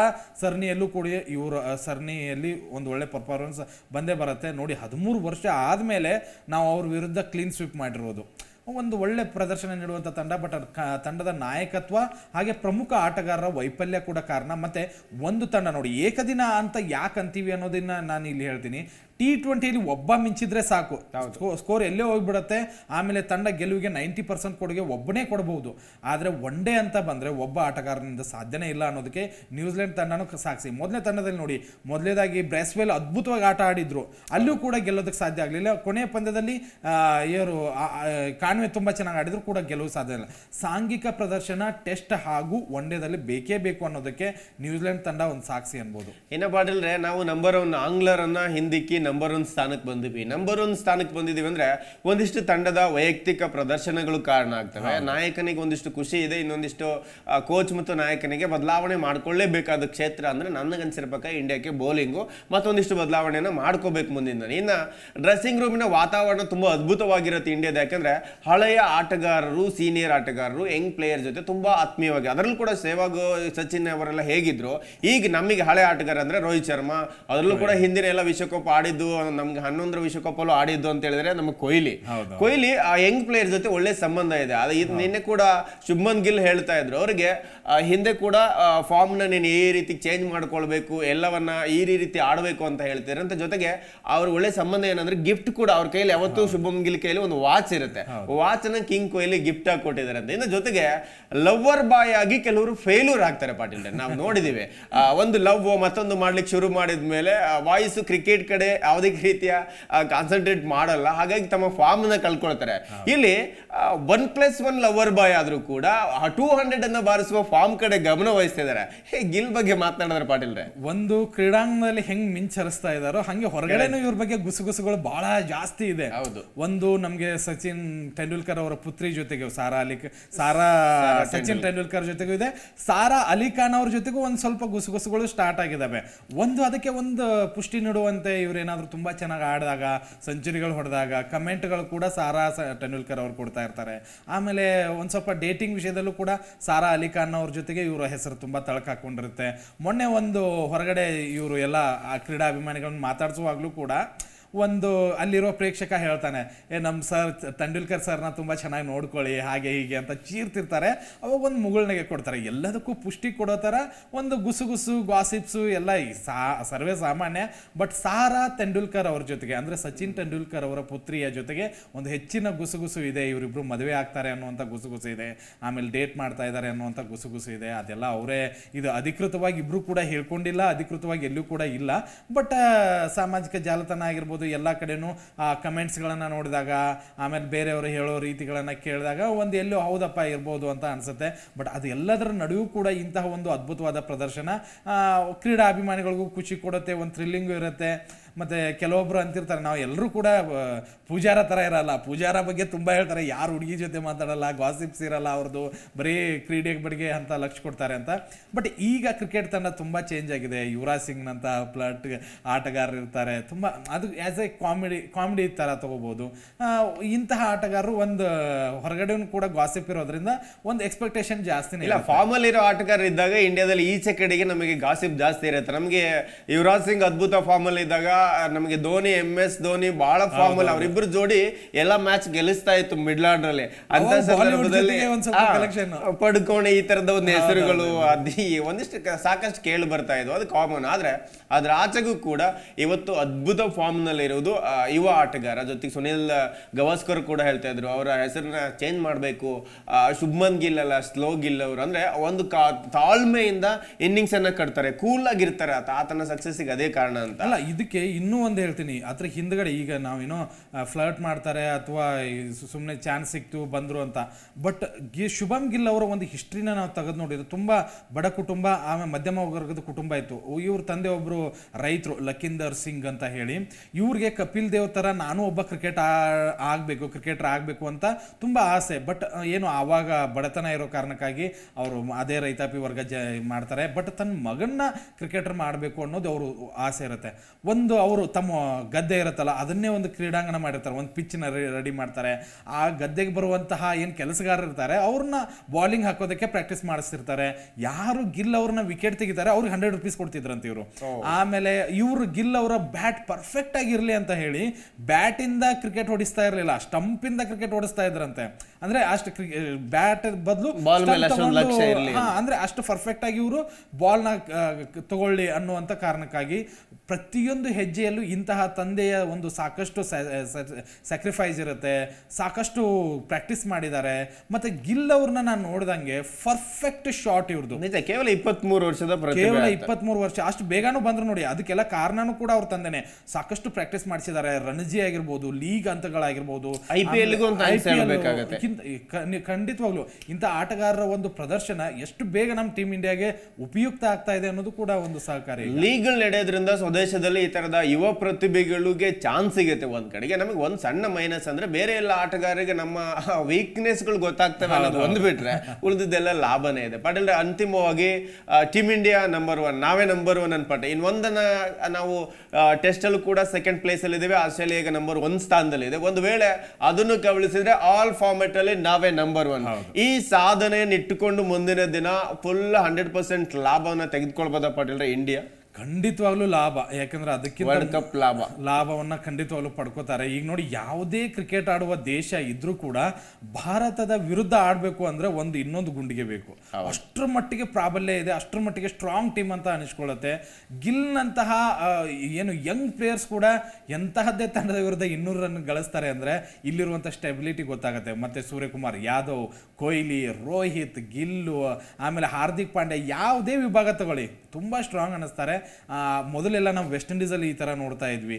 ಸರಣಿಯಲ್ಲೂ ಕೂಡ ಇವರ ಸರಣಿಯಲ್ಲಿ ಒಂದು ಒಳ್ಳೆ ಪರ್ಫಾರ್ಮೆನ್ಸ್ ಬಂದೇ ಬರುತ್ತೆ ನೋಡಿ ಹದಿಮೂರು ವರ್ಷ ಆದಮೇಲೆ ನಾವು ಅವ್ರ ವಿರುದ್ಧ ಕ್ಲೀನ್ ಸ್ವೀಪ್ ಮಾಡಿರುವುದು ಒಂದು ಒಳ್ಳೆ ಪ್ರದರ್ಶನ ನೀಡುವಂಥ ತಂಡ ಬಟ್ ತಂಡದ ನಾಯಕತ್ವ ಹಾಗೆ ಪ್ರಮುಖ ಆಟಗಾರರ ವೈಫಲ್ಯ ಕೂಡ ಕಾರಣ ಮತ್ತು ಒಂದು ತಂಡ ನೋಡಿ ಏಕದಿನ ಅಂತ ಯಾಕೆ ಅಂತೀವಿ ಅನ್ನೋದನ್ನು ನಾನು ಇಲ್ಲಿ ಹೇಳ್ತೀನಿ ಟಿ ಟ್ವೆಂಟಿಯಲ್ಲಿ ಒಬ್ಬ ಮಿಂಚಿದ್ರೆ ಸಾಕು ಸ್ಕೋರ್ ಎಲ್ಲೇ ಹೋಗ್ಬಿಡುತ್ತೆ ಆಮೇಲೆ ತಂಡ ಗೆಲುವಿಗೆ ನೈಂಟಿ ಪರ್ಸೆಂಟ್ ಕೊಡುಗೆ ಒಬ್ಬನೇ ಕೊಡಬಹುದು ಆದರೆ ಒನ್ ಡೇ ಅಂತ ಬಂದರೆ ಒಬ್ಬ ಆಟಗಾರನಿಂದ ಸಾಧ್ಯನೇ ಇಲ್ಲ ಅನ್ನೋದಕ್ಕೆ ನ್ಯೂಜಿಲೆಂಡ್ ತಂಡನೂ ಸಾಕ್ಷಿ ಮೊದಲನೇ ತಂಡದಲ್ಲಿ ನೋಡಿ ಮೊದಲೇದಾಗಿ ಬ್ರೆಸ್ವೆಲ್ ಅದ್ಭುತವಾಗಿ ಆಟ ಆಡಿದ್ರು ಅಲ್ಲೂ ಕೂಡ ಗೆಲ್ಲೋದಕ್ಕೆ ಸಾಧ್ಯ ಆಗಲಿಲ್ಲ ಕೊನೆಯ ಪಂದ್ಯದಲ್ಲಿ ಇವರು ಕಾಣ್ವೆ ತುಂಬ ಚೆನ್ನಾಗಿ ಆಡಿದ್ರು ಕೂಡ ಗೆಲುವು ಸಾಧ್ಯ ಇಲ್ಲ ಸಾಂಘಿಕ ಪ್ರದರ್ಶನ ಟೆಸ್ಟ್ ಹಾಗೂ ಒನ್ ಡೇದಲ್ಲಿ ಬೇಕೇ ಬೇಕು ಅನ್ನೋದಕ್ಕೆ ನ್ಯೂಜಿಲೆಂಡ್ ತಂಡ ಒಂದು ಸಾಕ್ಷಿ ಅನ್ಬೋದು ಏನಪ್ಪ ಮಾಡಿದ್ರೆ ನಾವು ನಂಬರ್ ಒನ್ ಆಂಗ್ಲರನ್ನ ಹಿಂದಿಕ್ಕಿ ನಂಬರ್ ಒನ್ ಸ್ಥಾನಕ್ಕೆ ಬಂದಿವಿ ನಂಬರ್ ಒನ್ ಸ್ಥಾನಕ್ಕೆ ಬಂದಿದ್ದೀವಿ ಅಂದ್ರೆ ಒಂದಿಷ್ಟು ತಂಡದ ವೈಯಕ್ತಿಕ ಪ್ರದರ್ಶನಗಳು ಕಾರಣ ಆಗ್ತವೆ ನಾಯಕನಿಗೆ ಒಂದಿಷ್ಟು ಖುಷಿ ಇದೆ ಇನ್ನೊಂದಿಷ್ಟು ಕೋಚ್ ಮತ್ತು ನಾಯಕನಿಗೆ ಬದಲಾವಣೆ ಮಾಡ್ಕೊಳ್ಳೇಬೇಕಾದ ಕ್ಷೇತ್ರ ಅಂದ್ರೆ ನನಗನ್ಸಿರೋ ಪ್ರಕಾರ ಇಂಡಿಯಾಕ್ಕೆ ಬೌಲಿಂಗು ಮತ್ತೊಂದಿಷ್ಟು ಬದಲಾವಣೆಯನ್ನು ಮಾಡ್ಕೋಬೇಕು ಮುಂದಿನ ಇನ್ನು ಡ್ರೆಸ್ಸಿಂಗ್ ರೂಮಿನ ವಾತಾವರಣ ತುಂಬಾ ಅದ್ಭುತವಾಗಿರುತ್ತೆ ಇಂಡಿಯಾದ ಯಾಕಂದ್ರೆ ಹಳೆಯ ಆಟಗಾರರು ಸೀನಿಯರ್ ಆಟಗಾರರು ಯಂಗ್ ಪ್ಲೇಯರ್ ಜೊತೆ ತುಂಬಾ ಆತ್ಮೀಯವಾಗಿ ಅದರಲ್ಲೂ ಕೂಡ ಸೇವಾಗ ಸಚಿನ್ ಅವರೆಲ್ಲ ಹೇಗಿದ್ರು ಈಗ ನಮಗೆ ಹಳೆ ಆಟಗಾರ ಅಂದ್ರೆ ರೋಹಿತ್ ಶರ್ಮಾ ಅದರಲ್ಲೂ ಕೂಡ ಹಿಂದಿನ ಎಲ್ಲ ವಿಶ್ವಕಪ್ ಆಡಿದ ಆಡಿದ್ದು ನಮ್ಗೆ ಹನ್ನೊಂದರ ವಿಶ್ವಕಪ್ ಅಲ್ಲೂ ಆಡಿದ್ದು ಅಂತ ಹೇಳಿದ್ರೆ ನಮ್ಮ ಕೊಹ್ಲಿ ಕೊಹ್ಲಿ ಆ ಯಂಗ್ ಪ್ಲೇಯರ್ ಜೊತೆ ಒಳ್ಳೆ ಸಂಬಂಧ ಇದೆ ಅದು ಇದು ನಿನ್ನೆ ಕೂಡ ಶುಭನ್ ಗಿಲ್ ಹೇಳ್ತಾ ಇದ್ರು ಅವ್ರಿಗೆ ಹಿಂದೆ ಕೂಡ ನ ನೀನು ಈ ರೀತಿ ಚೇಂಜ್ ಮಾಡ್ಕೊಳ್ಬೇಕು ಎಲ್ಲವನ್ನ ಈ ರೀತಿ ಆಡಬೇಕು ಅಂತ ಹೇಳ್ತಿದ್ರು ಅಂತ ಜೊತೆಗೆ ಅವ್ರ ಒಳ್ಳೆ ಸಂಬಂಧ ಏನಂದ್ರೆ ಗಿಫ್ಟ್ ಕೂಡ ಅವ್ರ ಕೈಯಲ್ಲಿ ಯಾವತ್ತು ಶುಭಮ್ ಗಿಲ್ ಕೈಲಿ ಒಂದು ವಾಚ್ ಇರುತ್ತೆ ವಾಚ್ ನ ಕಿಂಗ್ ಕೊಹ್ಲಿ ಗಿಫ್ಟ್ ಆಗಿ ಕೊಟ್ಟಿದ್ದಾರೆ ಅಂತ ಇನ್ನು ಜೊತೆಗೆ ಲವ್ವರ್ ಬಾಯ್ ಆಗಿ ಕೆಲವರು ಫೇಲ್ಯೂರ್ ಆಗ್ತಾರೆ ಪಾಟೀಲ್ ನಾವು ನೋಡಿದಿವಿ ಒಂದು ಲವ್ ಮತ್ತೊಂದು ಮಾಡ್ಲಿಕ್ಕೆ ಶುರು ಮಾಡಿದ ಮೇಲೆ ವಾಯ್ಸ್ ಕ್ರಿಕೆಟ್ ಕಡೆ ಯಾವುದೇ ರೀತಿಯ ಕಾನ್ಸಂಟ್ರೇಟ್ ಮಾಡಲ್ಲ ಹಾಗಾಗಿ ತಮ್ಮ ಫಾರ್ಮ್ ಅನ್ನ ಕಳ್ಕೊಳ್ತಾರೆ ಇಲ್ಲಿ one plus one lover boy ಆದ್ರೂ ಕೂಡ ಟೂ ಹಂಡ್ರೆಡ್ ಅನ್ನ ಬಾರಿಸುವ ಫಾರ್ಮ್ ಕಡೆ ಗಮನ ವಹಿಸ್ತಿದ್ದಾರೆ ಗಿಲ್ ಬಗ್ಗೆ ಮಾತನಾಡಿದ್ರೆ ರೇ ಒಂದು ಕ್ರೀಡಾಂಗಣದಲ್ಲಿ ಹೆಂಗ್ ಮಿಂಚರಿಸ್ತಾ ಇದಾರೋ ಹಂಗೆ ಹೊರಗಡೆನೂ ಇವ್ರ ಬಗ್ಗೆ ಗುಸುಗುಸುಗಳು ಬಹಳ ಜಾಸ್ತಿ ಇದೆ ಹೌದು ಒಂದು ನಮ್ಗೆ ಸಚಿನ್ ತೆಂಡೂಲ್ಕರ್ ಅವರ ಪುತ್ರಿ ಜೊತೆಗೆ ಸಾರಾ ಅಲಿ ಸಾರಾ ಸಚಿನ್ ತೆಂಡೂಲ್ಕರ್ ಜೊತೆಗೂ ಇದೆ ಸಾರಾ ಅಲಿ ಖಾನ್ ಅವ್ರ ಜೊತೆಗೂ ಒಂದ್ ಸ್ವಲ್ಪ ಗುಸುಗುಸುಗಳು ಸ್ಟಾರ್ಟ್ ಆಗಿದಾವೆ ಒಂದು ಅದಕ್ಕೆ ಒಂದು ಪುಷ್ಟಿ ನೀಡುವಂತೆ ಇವ್ರೇನ ಏನಾದರೂ ತುಂಬ ಚೆನ್ನಾಗಿ ಆಡಿದಾಗ ಸೆಂಚುರಿಗಳು ಹೊಡೆದಾಗ ಕಮೆಂಟ್ಗಳು ಕೂಡ ಸಾರಾ ಟೆಂಡೂಲ್ಕರ್ ಅವರು ಕೊಡ್ತಾ ಇರ್ತಾರೆ ಆಮೇಲೆ ಒಂದು ಸ್ವಲ್ಪ ಡೇಟಿಂಗ್ ವಿಷಯದಲ್ಲೂ ಕೂಡ ಸಾರಾ ಅಲಿ ಖಾನ್ ಅವ್ರ ಜೊತೆಗೆ ಇವರ ಹೆಸರು ತುಂಬ ತಳಕಾಕೊಂಡಿರುತ್ತೆ ಮೊನ್ನೆ ಒಂದು ಹೊರಗಡೆ ಇವರು ಎಲ್ಲ ಕ್ರೀಡಾ ಅಭಿಮಾನಿಗಳನ್ನ ಮಾತಾಡಿಸುವಾಗಲೂ ಕೂಡ ಒಂದು ಅಲ್ಲಿರೋ ಪ್ರೇಕ್ಷಕ ಹೇಳ್ತಾನೆ ಏ ನಮ್ಮ ಸರ್ ತೆಂಡೂಲ್ಕರ್ ಸರ್ನ ತುಂಬ ಚೆನ್ನಾಗಿ ನೋಡ್ಕೊಳ್ಳಿ ಹಾಗೆ ಹೀಗೆ ಅಂತ ಚೀರ್ತಿರ್ತಾರೆ ಅವಾಗ ಒಂದು ಮುಗಳನೆಗೆ ಕೊಡ್ತಾರೆ ಎಲ್ಲದಕ್ಕೂ ಪುಷ್ಟಿ ಕೊಡೋ ಥರ ಒಂದು ಗುಸುಗುಸು ಗಾಸಿಪ್ಸು ಎಲ್ಲ ಸಾ ಸರ್ವೇ ಸಾಮಾನ್ಯ ಬಟ್ ಸಾರಾ ತೆಂಡೂಲ್ಕರ್ ಅವ್ರ ಜೊತೆಗೆ ಅಂದರೆ ಸಚಿನ್ ತೆಂಡೂಲ್ಕರ್ ಅವರ ಪುತ್ರಿಯ ಜೊತೆಗೆ ಒಂದು ಹೆಚ್ಚಿನ ಗುಸುಗುಸು ಇದೆ ಇವರಿಬ್ಬರು ಮದುವೆ ಆಗ್ತಾರೆ ಅನ್ನುವಂಥ ಗುಸುಗುಸು ಇದೆ ಆಮೇಲೆ ಡೇಟ್ ಮಾಡ್ತಾ ಇದ್ದಾರೆ ಅನ್ನುವಂಥ ಗುಸುಗುಸು ಇದೆ ಅದೆಲ್ಲ ಅವರೇ ಇದು ಅಧಿಕೃತವಾಗಿ ಇಬ್ಬರು ಕೂಡ ಹೇಳ್ಕೊಂಡಿಲ್ಲ ಅಧಿಕೃತವಾಗಿ ಎಲ್ಲೂ ಕೂಡ ಇಲ್ಲ ಬಟ್ ಸಾಮಾಜಿಕ ಜಾಲತಾಣ ಆಗಿರ್ಬೋದು ಎಲ್ಲಾ ಎಲ್ಲ ಕಡೆನೂ ಆ ಕಮೆಂಟ್ಸ್ಗಳನ್ನು ನೋಡಿದಾಗ ಆಮೇಲೆ ಬೇರೆಯವರು ಹೇಳೋ ರೀತಿಗಳನ್ನು ಕೇಳಿದಾಗ ಒಂದು ಎಲ್ಲೋ ಹೌದಪ್ಪ ಇರ್ಬೋದು ಅಂತ ಅನಿಸುತ್ತೆ ಬಟ್ ಅದು ಎಲ್ಲದರ ನಡುವೂ ಕೂಡ ಇಂತಹ ಒಂದು ಅದ್ಭುತವಾದ ಪ್ರದರ್ಶನ ಕ್ರೀಡಾ ಅಭಿಮಾನಿಗಳಿಗೂ ಖುಷಿ ಕೊಡುತ್ತೆ ಒಂದು ಥ್ರಿಲ್ಲಿಂಗು ಇರುತ್ತೆ ಮತ್ತು ಕೆಲವೊಬ್ಬರು ಅಂತಿರ್ತಾರೆ ನಾವು ಎಲ್ಲರೂ ಕೂಡ ಪೂಜಾರ ಥರ ಇರಲ್ಲ ಪೂಜಾರ ಬಗ್ಗೆ ತುಂಬ ಹೇಳ್ತಾರೆ ಯಾರು ಹುಡುಗಿ ಜೊತೆ ಮಾತಾಡಲ್ಲ ಗಾಸಿಪ್ಸ್ ಇರಲ್ಲ ಅವ್ರದ್ದು ಬರೀ ಕ್ರೀಡೆ ಬಗ್ಗೆ ಅಂತ ಲಕ್ಷ ಕೊಡ್ತಾರೆ ಅಂತ ಬಟ್ ಈಗ ಕ್ರಿಕೆಟ್ ತಂಡ ತುಂಬ ಚೇಂಜ್ ಆಗಿದೆ ಯುವರಾಜ್ ಸಿಂಗ್ನಂಥ ಪ್ಲಟ್ ಆಟಗಾರರು ಇರ್ತಾರೆ ತುಂಬ ಅದು ಆ್ಯಸ್ ಎ ಕಾಮಿಡಿ ಕಾಮಿಡಿ ಥರ ತೊಗೋಬೋದು ಇಂತಹ ಆಟಗಾರರು ಒಂದು ಹೊರಗಡೆ ಕೂಡ ಗಾಸಿಪ್ ಇರೋದ್ರಿಂದ ಒಂದು ಎಕ್ಸ್ಪೆಕ್ಟೇಷನ್ ಜಾಸ್ತಿ ಇಲ್ಲ ಫಾರ್ಮಲ್ ಇರೋ ಆಟಗಾರರು ಇದ್ದಾಗ ಇಂಡಿಯಾದಲ್ಲಿ ಈಚೆ ಕಡೆಗೆ ನಮಗೆ ಗಾಸಿಪ್ ಜಾಸ್ತಿ ಇರುತ್ತೆ ನಮಗೆ ಯುವರಾಜ್ ಸಿಂಗ್ ಅದ್ಭುತ ಫಾರ್ಮಲ್ ಇದ್ದಾಗ ನಮಗೆ ಧೋನಿ ಎಂ ಎಸ್ ಧೋನಿ ಬಹಳ ಫಾರ್ಮ್ ಅಲ್ಲಿ ಅವರಿಬ್ರು ಜೋಡಿ ಎಲ್ಲಾ ಮ್ಯಾಚ್ ಗೆಲ್ಲಿಸ್ತಾ ಇತ್ತು ಮಿಡ್ಲ್ ಆರ್ಡರ್ ಅಲ್ಲಿ ಅಂತ ಸಂದರ್ಭದಲ್ಲಿ ಈ ತರದ ಒಂದು ಹೆಸರುಗಳು ಅದಿ ಒಂದಿಷ್ಟು ಸಾಕಷ್ಟು ಕೇಳಿ ಬರ್ತಾ ಇದ್ವು ಅದು ಕಾಮನ್ ಆದ್ರೆ ಅದ್ರ ಆಚೆಗೂ ಕೂಡ ಇವತ್ತು ಅದ್ಭುತ ಫಾರ್ಮ್ ನಲ್ಲಿ ಇರುವುದು ಯುವ ಆಟಗಾರ ಜೊತೆಗೆ ಸುನಿಲ್ ಗವಾಸ್ಕರ್ ಕೂಡ ಹೇಳ್ತಾ ಇದ್ರು ಅವರ ಹೆಸರನ್ನ ಚೇಂಜ್ ಮಾಡಬೇಕು ಶುಭ್ಮನ್ ಗಿಲ್ ಅಲ್ಲ ಸ್ಲೋ ಗಿಲ್ ಅವರು ಅಂದ್ರೆ ಒಂದು ತಾಳ್ಮೆಯಿಂದ ಇನ್ನಿಂಗ್ಸ್ ಅನ್ನ ಕಟ್ತಾರೆ ಕೂಲ್ ಆಗಿರ್ತಾರೆ ಆತನ ಸಕ್ಸಸ್ ಅದೇ ಕಾರಣ ಅಂತ ಅಲ್ಲ ಇದಕ್ಕೆ ಇನ್ನೂ ಒಂದು ಹೇಳ್ತೀನಿ ಅದ್ರ ಹಿಂದ್ಗಡೆ ಈಗ ನಾವೇನೋ ಫ್ಲರ್ಟ್ ಮಾಡ್ತಾರೆ ಅಥವಾ ಸುಮ್ಮನೆ ಚಾನ್ಸ್ ಸಿಕ್ತು ಬಂದರು ಅಂತ ಬಟ್ ಗಿ ಶುಭಮ್ ಗಿಲ್ ಅವರ ಒಂದು ಹಿಸ್ಟ್ರಿನ ನಾವು ತೆಗೆದು ನೋಡಿದ್ರೆ ತುಂಬ ಬಡ ಕುಟುಂಬ ಆಮೇಲೆ ಮಧ್ಯಮ ವರ್ಗದ ಕುಟುಂಬ ಇತ್ತು ಇವ್ರ ತಂದೆ ಒಬ್ಬರು ರೈತರು ಲಖಿಂದರ್ ಸಿಂಗ್ ಅಂತ ಹೇಳಿ ಇವ್ರಿಗೆ ಕಪಿಲ್ ದೇವ್ ಥರ ನಾನು ಒಬ್ಬ ಕ್ರಿಕೆಟ್ ಆಗಬೇಕು ಕ್ರಿಕೆಟರ್ ಆಗಬೇಕು ಅಂತ ತುಂಬ ಆಸೆ ಬಟ್ ಏನು ಆವಾಗ ಬಡತನ ಇರೋ ಕಾರಣಕ್ಕಾಗಿ ಅವರು ಅದೇ ರೈತಾಪಿ ವರ್ಗ ಜ ಮಾಡ್ತಾರೆ ಬಟ್ ತನ್ನ ಮಗನ್ನ ಕ್ರಿಕೆಟರ್ ಮಾಡಬೇಕು ಅನ್ನೋದು ಅವರು ಆಸೆ ಇರುತ್ತೆ ಒಂದು ಅವರು ತಮ್ಮ ಗದ್ದೆ ಇರುತ್ತಲ್ಲ ಅದನ್ನೇ ಒಂದು ಕ್ರೀಡಾಂಗಣ ಮಾಡಿರ್ತಾರೆ ಒಂದು ಪಿಚ್ಚನ್ನ ರೆಡಿ ಮಾಡ್ತಾರೆ ಆ ಗದ್ದೆಗೆ ಬರುವಂತಹ ಏನು ಕೆಲಸಗಾರ ಇರ್ತಾರೆ ಅವ್ರನ್ನ ಬಾಲಿಂಗ್ ಹಾಕೋದಕ್ಕೆ ಪ್ರಾಕ್ಟೀಸ್ ಮಾಡಿಸ್ತಿರ್ತಾರೆ ಯಾರು ಗಿಲ್ ಅವ್ರನ್ನ ವಿಕೆಟ್ ತೆಗಿತಾರೆ ಅವ್ರಿಗೆ ಹಂಡ್ರೆಡ್ ರುಪೀಸ್ ಕೊಡ್ತಿದ್ರಂತ ಇವರು ಆಮೇಲೆ ಇವರು ಗಿಲ್ ಅವರ ಬ್ಯಾಟ್ ಪರ್ಫೆಕ್ಟ್ ಆಗಿರಲಿ ಅಂತ ಹೇಳಿ ಬ್ಯಾಟಿಂದ ಕ್ರಿಕೆಟ್ ಹೊಡಿಸ್ತಾ ಇರಲಿಲ್ಲ ಸ್ಟಂಪಿಂದ ಕ್ರಿಕೆಟ್ ಹೊಡಿಸ್ತಾ ಇದ್ರಂತೆ ಅಂದ್ರೆ ಅಷ್ಟು ಬ್ಯಾಟ್ ಬದಲು ಅಂದ್ರೆ ಅಷ್ಟು ಪರ್ಫೆಕ್ಟ್ ಆಗಿ ಇವರು ಬಾಲ್ನ ತಗೊಳ್ಳಿ ಅನ್ನುವಂತ ಕಾರಣಕ್ಕಾಗಿ ಪ್ರತಿಯೊಂದು ಹೆಜ್ಜೆಯಲ್ಲೂ ಇಂತಹ ತಂದೆಯ ಒಂದು ಸಾಕಷ್ಟು ಸ್ಯಾಕ್ರಿಫೈಸ್ ಇರುತ್ತೆ ಸಾಕಷ್ಟು ಪ್ರಾಕ್ಟೀಸ್ ಮಾಡಿದ್ದಾರೆ ಮತ್ತೆ ಗಿಲ್ ಅವ್ರನ್ನ ನಾನು ನೋಡಿದಂಗೆ ಪರ್ಫೆಕ್ಟ್ ಶಾಟ್ ಇವ್ರದ್ದು ಕೇವಲ ಇಪ್ಪತ್ತ್ಮೂರು ವರ್ಷದ ಕೇವಲ ಇಪ್ಪತ್ತ್ಮೂರು ವರ್ಷ ಅಷ್ಟು ಬೇಗನೂ ಬಂದ್ರು ನೋಡಿ ಅದಕ್ಕೆಲ್ಲ ಕಾರಣನೂ ಕೂಡ ಅವ್ರ ತಂದೆನೆ ಸಾಕಷ್ಟು ಪ್ರಾಕ್ಟೀಸ್ ಮಾಡಿಸಿದ್ದಾರೆ ರಣಜಿ ಆಗಿರ್ಬೋದು ಲೀಗ್ ಹಂತಗಳಾಗಿರ್ಬೋದು ಐ ಪಿ ಎಲ್ ಖಂಡಿತವಾಗ್ಲು ಇಂಥ ಆಟಗಾರರ ಒಂದು ಪ್ರದರ್ಶನ ಎಷ್ಟು ಬೇಗ ನಮ್ಮ ಟೀಮ್ ಇಂಡಿಯಾಗೆ ಉಪಯುಕ್ತ ಆಗ್ತಾ ಇದೆ ಅನ್ನೋದು ಕೂಡ ಒಂದು ಸಹಕಾರಿ ಲೀಗ್ ನಡೆಯೋದ್ರಿಂದ ಪ್ರದೇಶದಲ್ಲಿ ಈ ಥರದ ಯುವ ಪ್ರತಿಭೆಗಳಿಗೆ ಚಾನ್ಸ್ ಸಿಗುತ್ತೆ ಒಂದು ಕಡೆಗೆ ನಮಗೆ ಒಂದು ಸಣ್ಣ ಮೈನಸ್ ಅಂದರೆ ಬೇರೆ ಎಲ್ಲ ಆಟಗಾರರಿಗೆ ನಮ್ಮ ವೀಕ್ನೆಸ್ಗಳು ಗೊತ್ತಾಗ್ತವೆ ಅನ್ನೋದು ಒಂದು ಬಿಟ್ಟರೆ ಉಳಿದಿದ್ದೆಲ್ಲ ಲಾಭನೇ ಇದೆ ಬಟ್ ಅಂದರೆ ಅಂತಿಮವಾಗಿ ಟೀಮ್ ಇಂಡಿಯಾ ನಂಬರ್ ಒನ್ ನಾವೇ ನಂಬರ್ ಒನ್ ಅನ್ಪಟ್ಟೆ ಇನ್ನು ಒಂದನ್ನು ನಾವು ಟೆಸ್ಟಲ್ಲೂ ಕೂಡ ಸೆಕೆಂಡ್ ಪ್ಲೇಸಲ್ಲಿ ಇದ್ದೇವೆ ಆಸ್ಟ್ರೇಲಿಯಾ ನಂಬರ್ ಒನ್ ಇದೆ ಒಂದು ವೇಳೆ ಅದನ್ನು ಕವಳಿಸಿದ್ರೆ ಆಲ್ ಫಾರ್ಮೆಟಲ್ಲಿ ನಾವೇ ನಂಬರ್ ಒನ್ ಈ ಸಾಧನೆಯನ್ನು ಇಟ್ಟುಕೊಂಡು ಮುಂದಿನ ದಿನ ಫುಲ್ ಹಂಡ್ರೆಡ್ ಪರ್ಸೆಂಟ್ ಲಾಭವನ್ನು ತೆಗೆದುಕೊಳ್ಬೋದಪ್ಪ ಇಂಡಿಯಾ ಖಂಡಿತವಾಗ್ಲೂ ಲಾಭ ಯಾಕಂದ್ರೆ ಅದಕ್ಕೆ ಲಾಭ ಲಾಭವನ್ನ ಖಂಡಿತವಾಗ್ಲೂ ಪಡ್ಕೋತಾರೆ ಈಗ ನೋಡಿ ಯಾವುದೇ ಕ್ರಿಕೆಟ್ ಆಡುವ ದೇಶ ಇದ್ರೂ ಕೂಡ ಭಾರತದ ವಿರುದ್ಧ ಆಡ್ಬೇಕು ಅಂದ್ರೆ ಒಂದು ಇನ್ನೊಂದು ಗುಂಡಿಗೆ ಬೇಕು ಅಷ್ಟರ ಮಟ್ಟಿಗೆ ಪ್ರಾಬಲ್ಯ ಇದೆ ಅಷ್ಟರ ಮಟ್ಟಿಗೆ ಸ್ಟ್ರಾಂಗ್ ಟೀಮ್ ಅಂತ ಅನಿಸ್ಕೊಳ್ಳುತ್ತೆ ಗಿಲ್ನಂತಹ ಏನು ಯಂಗ್ ಪ್ಲೇಯರ್ಸ್ ಕೂಡ ಎಂತಹದ್ದೇ ತಂಡದ ವಿರುದ್ಧ ಇನ್ನೂರು ರನ್ ಗಳಿಸ್ತಾರೆ ಅಂದ್ರೆ ಇಲ್ಲಿರುವಂತಹ ಸ್ಟೆಬಿಲಿಟಿ ಗೊತ್ತಾಗುತ್ತೆ ಮತ್ತೆ ಸೂರ್ಯಕುಮಾರ್ ಯಾದವ್ ಕೊಹ್ಲಿ ರೋಹಿತ್ ಗಿಲ್ಲು ಆಮೇಲೆ ಹಾರ್ದಿಕ್ ಪಾಂಡ್ಯ ಯಾವುದೇ ವಿಭಾಗ ತಗೊಳ್ಳಿ ತುಂಬ ಸ್ಟ್ರಾಂಗ್ ಅನ್ನಿಸ್ತಾರೆ ಮೊದಲೆಲ್ಲ ನಾವು ವೆಸ್ಟ್ ಇಂಡೀಸಲ್ಲಿ ಈ ಥರ ನೋಡ್ತಾ ಇದ್ವಿ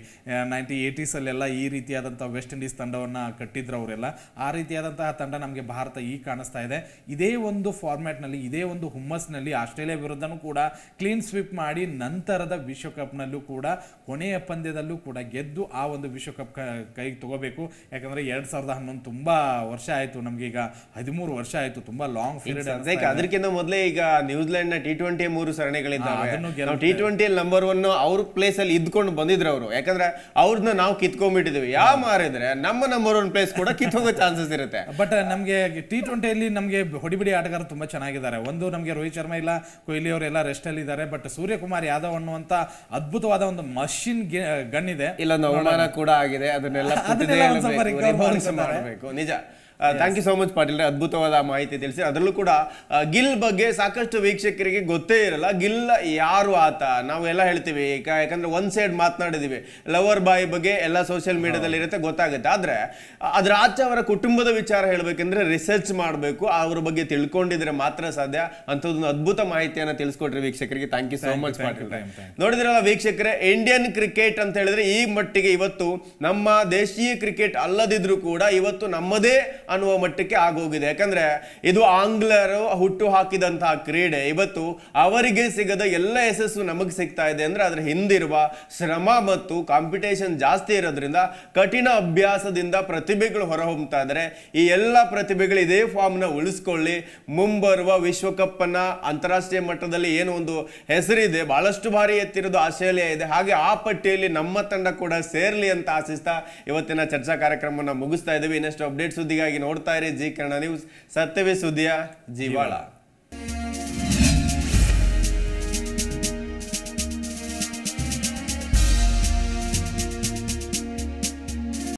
ನೈಂಟಿ ಏಯ್ಟೀಸಲ್ಲೆಲ್ಲ ಈ ರೀತಿಯಾದಂಥ ವೆಸ್ಟ್ ಇಂಡೀಸ್ ತಂಡವನ್ನು ಕಟ್ಟಿದ್ರು ಅವರೆಲ್ಲ ಆ ರೀತಿಯಾದಂತಹ ತಂಡ ನಮಗೆ ಭಾರತ ಈಗ ಕಾಣಿಸ್ತಾ ಇದೆ ಇದೇ ಒಂದು ಫಾರ್ಮ್ಯಾಟ್ನಲ್ಲಿ ಇದೇ ಒಂದು ಹುಮ್ಮಸ್ನಲ್ಲಿ ಆಸ್ಟ್ರೇಲಿಯಾ ವಿರುದ್ಧನೂ ಕೂಡ ಕ್ಲೀನ್ ಸ್ವೀಪ್ ಮಾಡಿ ನಂತರದ ವಿಶ್ವಕಪ್ನಲ್ಲೂ ಕೂಡ ಕೊನೆಯ ಪಂದ್ಯದಲ್ಲೂ ಕೂಡ ಗೆದ್ದು ಆ ಒಂದು ವಿಶ್ವಕಪ್ ಕೈಗೆ ತಗೋಬೇಕು ಯಾಕಂದರೆ ಎರಡು ಸಾವಿರದ ಹನ್ನೊಂದು ತುಂಬ ವರ್ಷ ಆಯಿತು ನಮಗೆ ಈಗ ಹದಿಮೂರು ವರ್ಷ ಆಯಿತು ತುಂಬ ಲಾಂಗ್ ಪೀರಿಯಡ್ ಅದಕ್ಕಿಂತ ಮೊದಲೇ ಈಗ ನ್ಯೂಜಿಲೆಂಡ್ನ ಟಿ ಟ್ವೆಂಟಿ ಮೂರು ಸರಣಿಗಳಿಂದ ಇದ್ದಾವೆ ನಾವು ಟಿ ಟ್ವೆಂಟಿ ನಂಬರ್ ಒನ್ ಅವ್ರ ಪ್ಲೇಸ್ ಅಲ್ಲಿ ಇದ್ಕೊಂಡು ಬಂದಿದ್ರು ಅವರು ಯಾಕಂದ್ರೆ ಅವ್ರನ್ನ ನಾವು ಕಿತ್ಕೊಂಡ್ಬಿಟ್ಟಿದ್ವಿ ಯಾವ ಮಾರಿದ್ರೆ ನಮ್ಮ ನಂಬರ್ ಒನ್ ಪ್ಲೇಸ್ ಕೂಡ ಹೋಗೋ ಚಾನ್ಸಸ್ ಇರುತ್ತೆ ಬಟ್ ನಮಗೆ ಟಿ ಟ್ವೆಂಟಿಯಲ್ಲಿ ನಮಗೆ ಹೊಡಿಬಿಡಿ ಆಟಗಾರರು ತುಂಬಾ ಚೆನ್ನಾಗಿದ್ದಾರೆ ಒಂದು ನಮಗೆ ರೋಹಿತ್ ಶರ್ಮಾ ಇಲ್ಲ ಕೊಹ್ಲಿ ಅವರೆಲ್ಲ ರೆಸ್ಟ್ ಅಲ್ಲಿ ಇದ್ದಾರೆ ಬಟ್ ಸೂರ್ಯಕುಮಾರ್ ಯಾದವ್ ಅನ್ನುವಂತ ಅದ್ಭುತವಾದ ಒಂದು ಮಷಿನ್ ಗಣ್ಣಿದೆ ಇದೆ ಇಲ್ಲ ಕೂಡ ಆಗಿದೆ ಅದನ್ನೆಲ್ಲ ನಿಜ thank you so much Patil ಅದ್ಭುತವಾದ ಮಾಹಿತಿ ತಿಳಿಸಿ ಅದರಲ್ಲೂ ಕೂಡ ಗಿಲ್ ಬಗ್ಗೆ ಸಾಕಷ್ಟು ವೀಕ್ಷಕರಿಗೆ ಗೊತ್ತೇ ಇರಲ್ಲ ಗಿಲ್ ಯಾರು ಆತ ನಾವು ಎಲ್ಲ ಹೇಳ್ತೀವಿ ಯಾಕಂದ್ರೆ ಒಂದ್ ಸೈಡ್ ಮಾತನಾಡಿದೀವಿ ಲವರ್ ಬಾಯ್ ಬಗ್ಗೆ ಎಲ್ಲ ಸೋಷಿಯಲ್ ಮೀಡಿಯಾದಲ್ಲಿ ಇರುತ್ತೆ ಗೊತ್ತಾಗುತ್ತೆ ಆದ್ರೆ ಅದ್ರ ಆಚೆ ಅವರ ಕುಟುಂಬದ ವಿಚಾರ ಹೇಳಬೇಕಂದ್ರೆ ರಿಸರ್ಚ್ ಮಾಡಬೇಕು ಅವ್ರ ಬಗ್ಗೆ ತಿಳ್ಕೊಂಡಿದ್ರೆ ಮಾತ್ರ ಸಾಧ್ಯ ಅಂತದೊಂದು ಅದ್ಭುತ ಮಾಹಿತಿಯನ್ನ ತಿಳಿಸ್ಕೊಟ್ರಿ ವೀಕ್ಷಕರಿಗೆ thank you so much Patil ನೋಡಿದ್ರಲ್ಲ ವೀಕ್ಷಕರೇ ಇಂಡಿಯನ್ ಕ್ರಿಕೆಟ್ ಅಂತ ಹೇಳಿದ್ರೆ ಈ ಮಟ್ಟಿಗೆ ಇವತ್ತು ನಮ್ಮ ದೇಶೀಯ ಕ್ರಿಕೆಟ್ ಅಲ್ಲದಿದ್ರು ಕೂಡ ಇವತ್ತು ನಮ್ಮದೇ ಅನ್ನುವ ಮಟ್ಟಕ್ಕೆ ಆಗೋಗಿದೆ ಯಾಕಂದರೆ ಇದು ಆಂಗ್ಲರು ಹುಟ್ಟು ಹಾಕಿದಂತಹ ಕ್ರೀಡೆ ಇವತ್ತು ಅವರಿಗೆ ಸಿಗದ ಎಲ್ಲ ಯಶಸ್ಸು ನಮಗೆ ಸಿಗ್ತಾ ಇದೆ ಅಂದರೆ ಅದರ ಹಿಂದಿರುವ ಶ್ರಮ ಮತ್ತು ಕಾಂಪಿಟೇಷನ್ ಜಾಸ್ತಿ ಇರೋದ್ರಿಂದ ಕಠಿಣ ಅಭ್ಯಾಸದಿಂದ ಪ್ರತಿಭೆಗಳು ಹೊರಹೊಮ್ತಾ ಇದ್ರೆ ಈ ಎಲ್ಲ ಪ್ರತಿಭೆಗಳು ಇದೇ ಫಾರ್ಮ್ನ ಉಳಿಸ್ಕೊಳ್ಳಿ ಮುಂಬರುವ ವಿಶ್ವಕಪ್ಪನ್ನು ಅಂತಾರಾಷ್ಟ್ರೀಯ ಮಟ್ಟದಲ್ಲಿ ಏನು ಒಂದು ಹೆಸರಿದೆ ಬಹಳಷ್ಟು ಬಾರಿ ಎತ್ತಿರೋದು ಆಸ್ಟ್ರೇಲಿಯಾ ಇದೆ ಹಾಗೆ ಆ ಪಟ್ಟಿಯಲ್ಲಿ ನಮ್ಮ ತಂಡ ಕೂಡ ಸೇರಲಿ ಅಂತ ಆಶಿಸ್ತಾ ಇವತ್ತಿನ ಚರ್ಚಾ ಕಾರ್ಯಕ್ರಮವನ್ನು ಮುಗಿಸ್ತಾ ಇದ್ದೀವಿ ಇನ್ನಷ್ಟು ಅಪ್ಡೇಟ್ ಸುದ್ದಿಗಾಗಿ ಆಗಿ ನೋಡ್ತಾ ಇರಿ ಜಿ ಕನ್ನಡ ನ್ಯೂಸ್ ಸತ್ಯವೇ ಸುದ್ದಿಯ ಜೀವಾಳ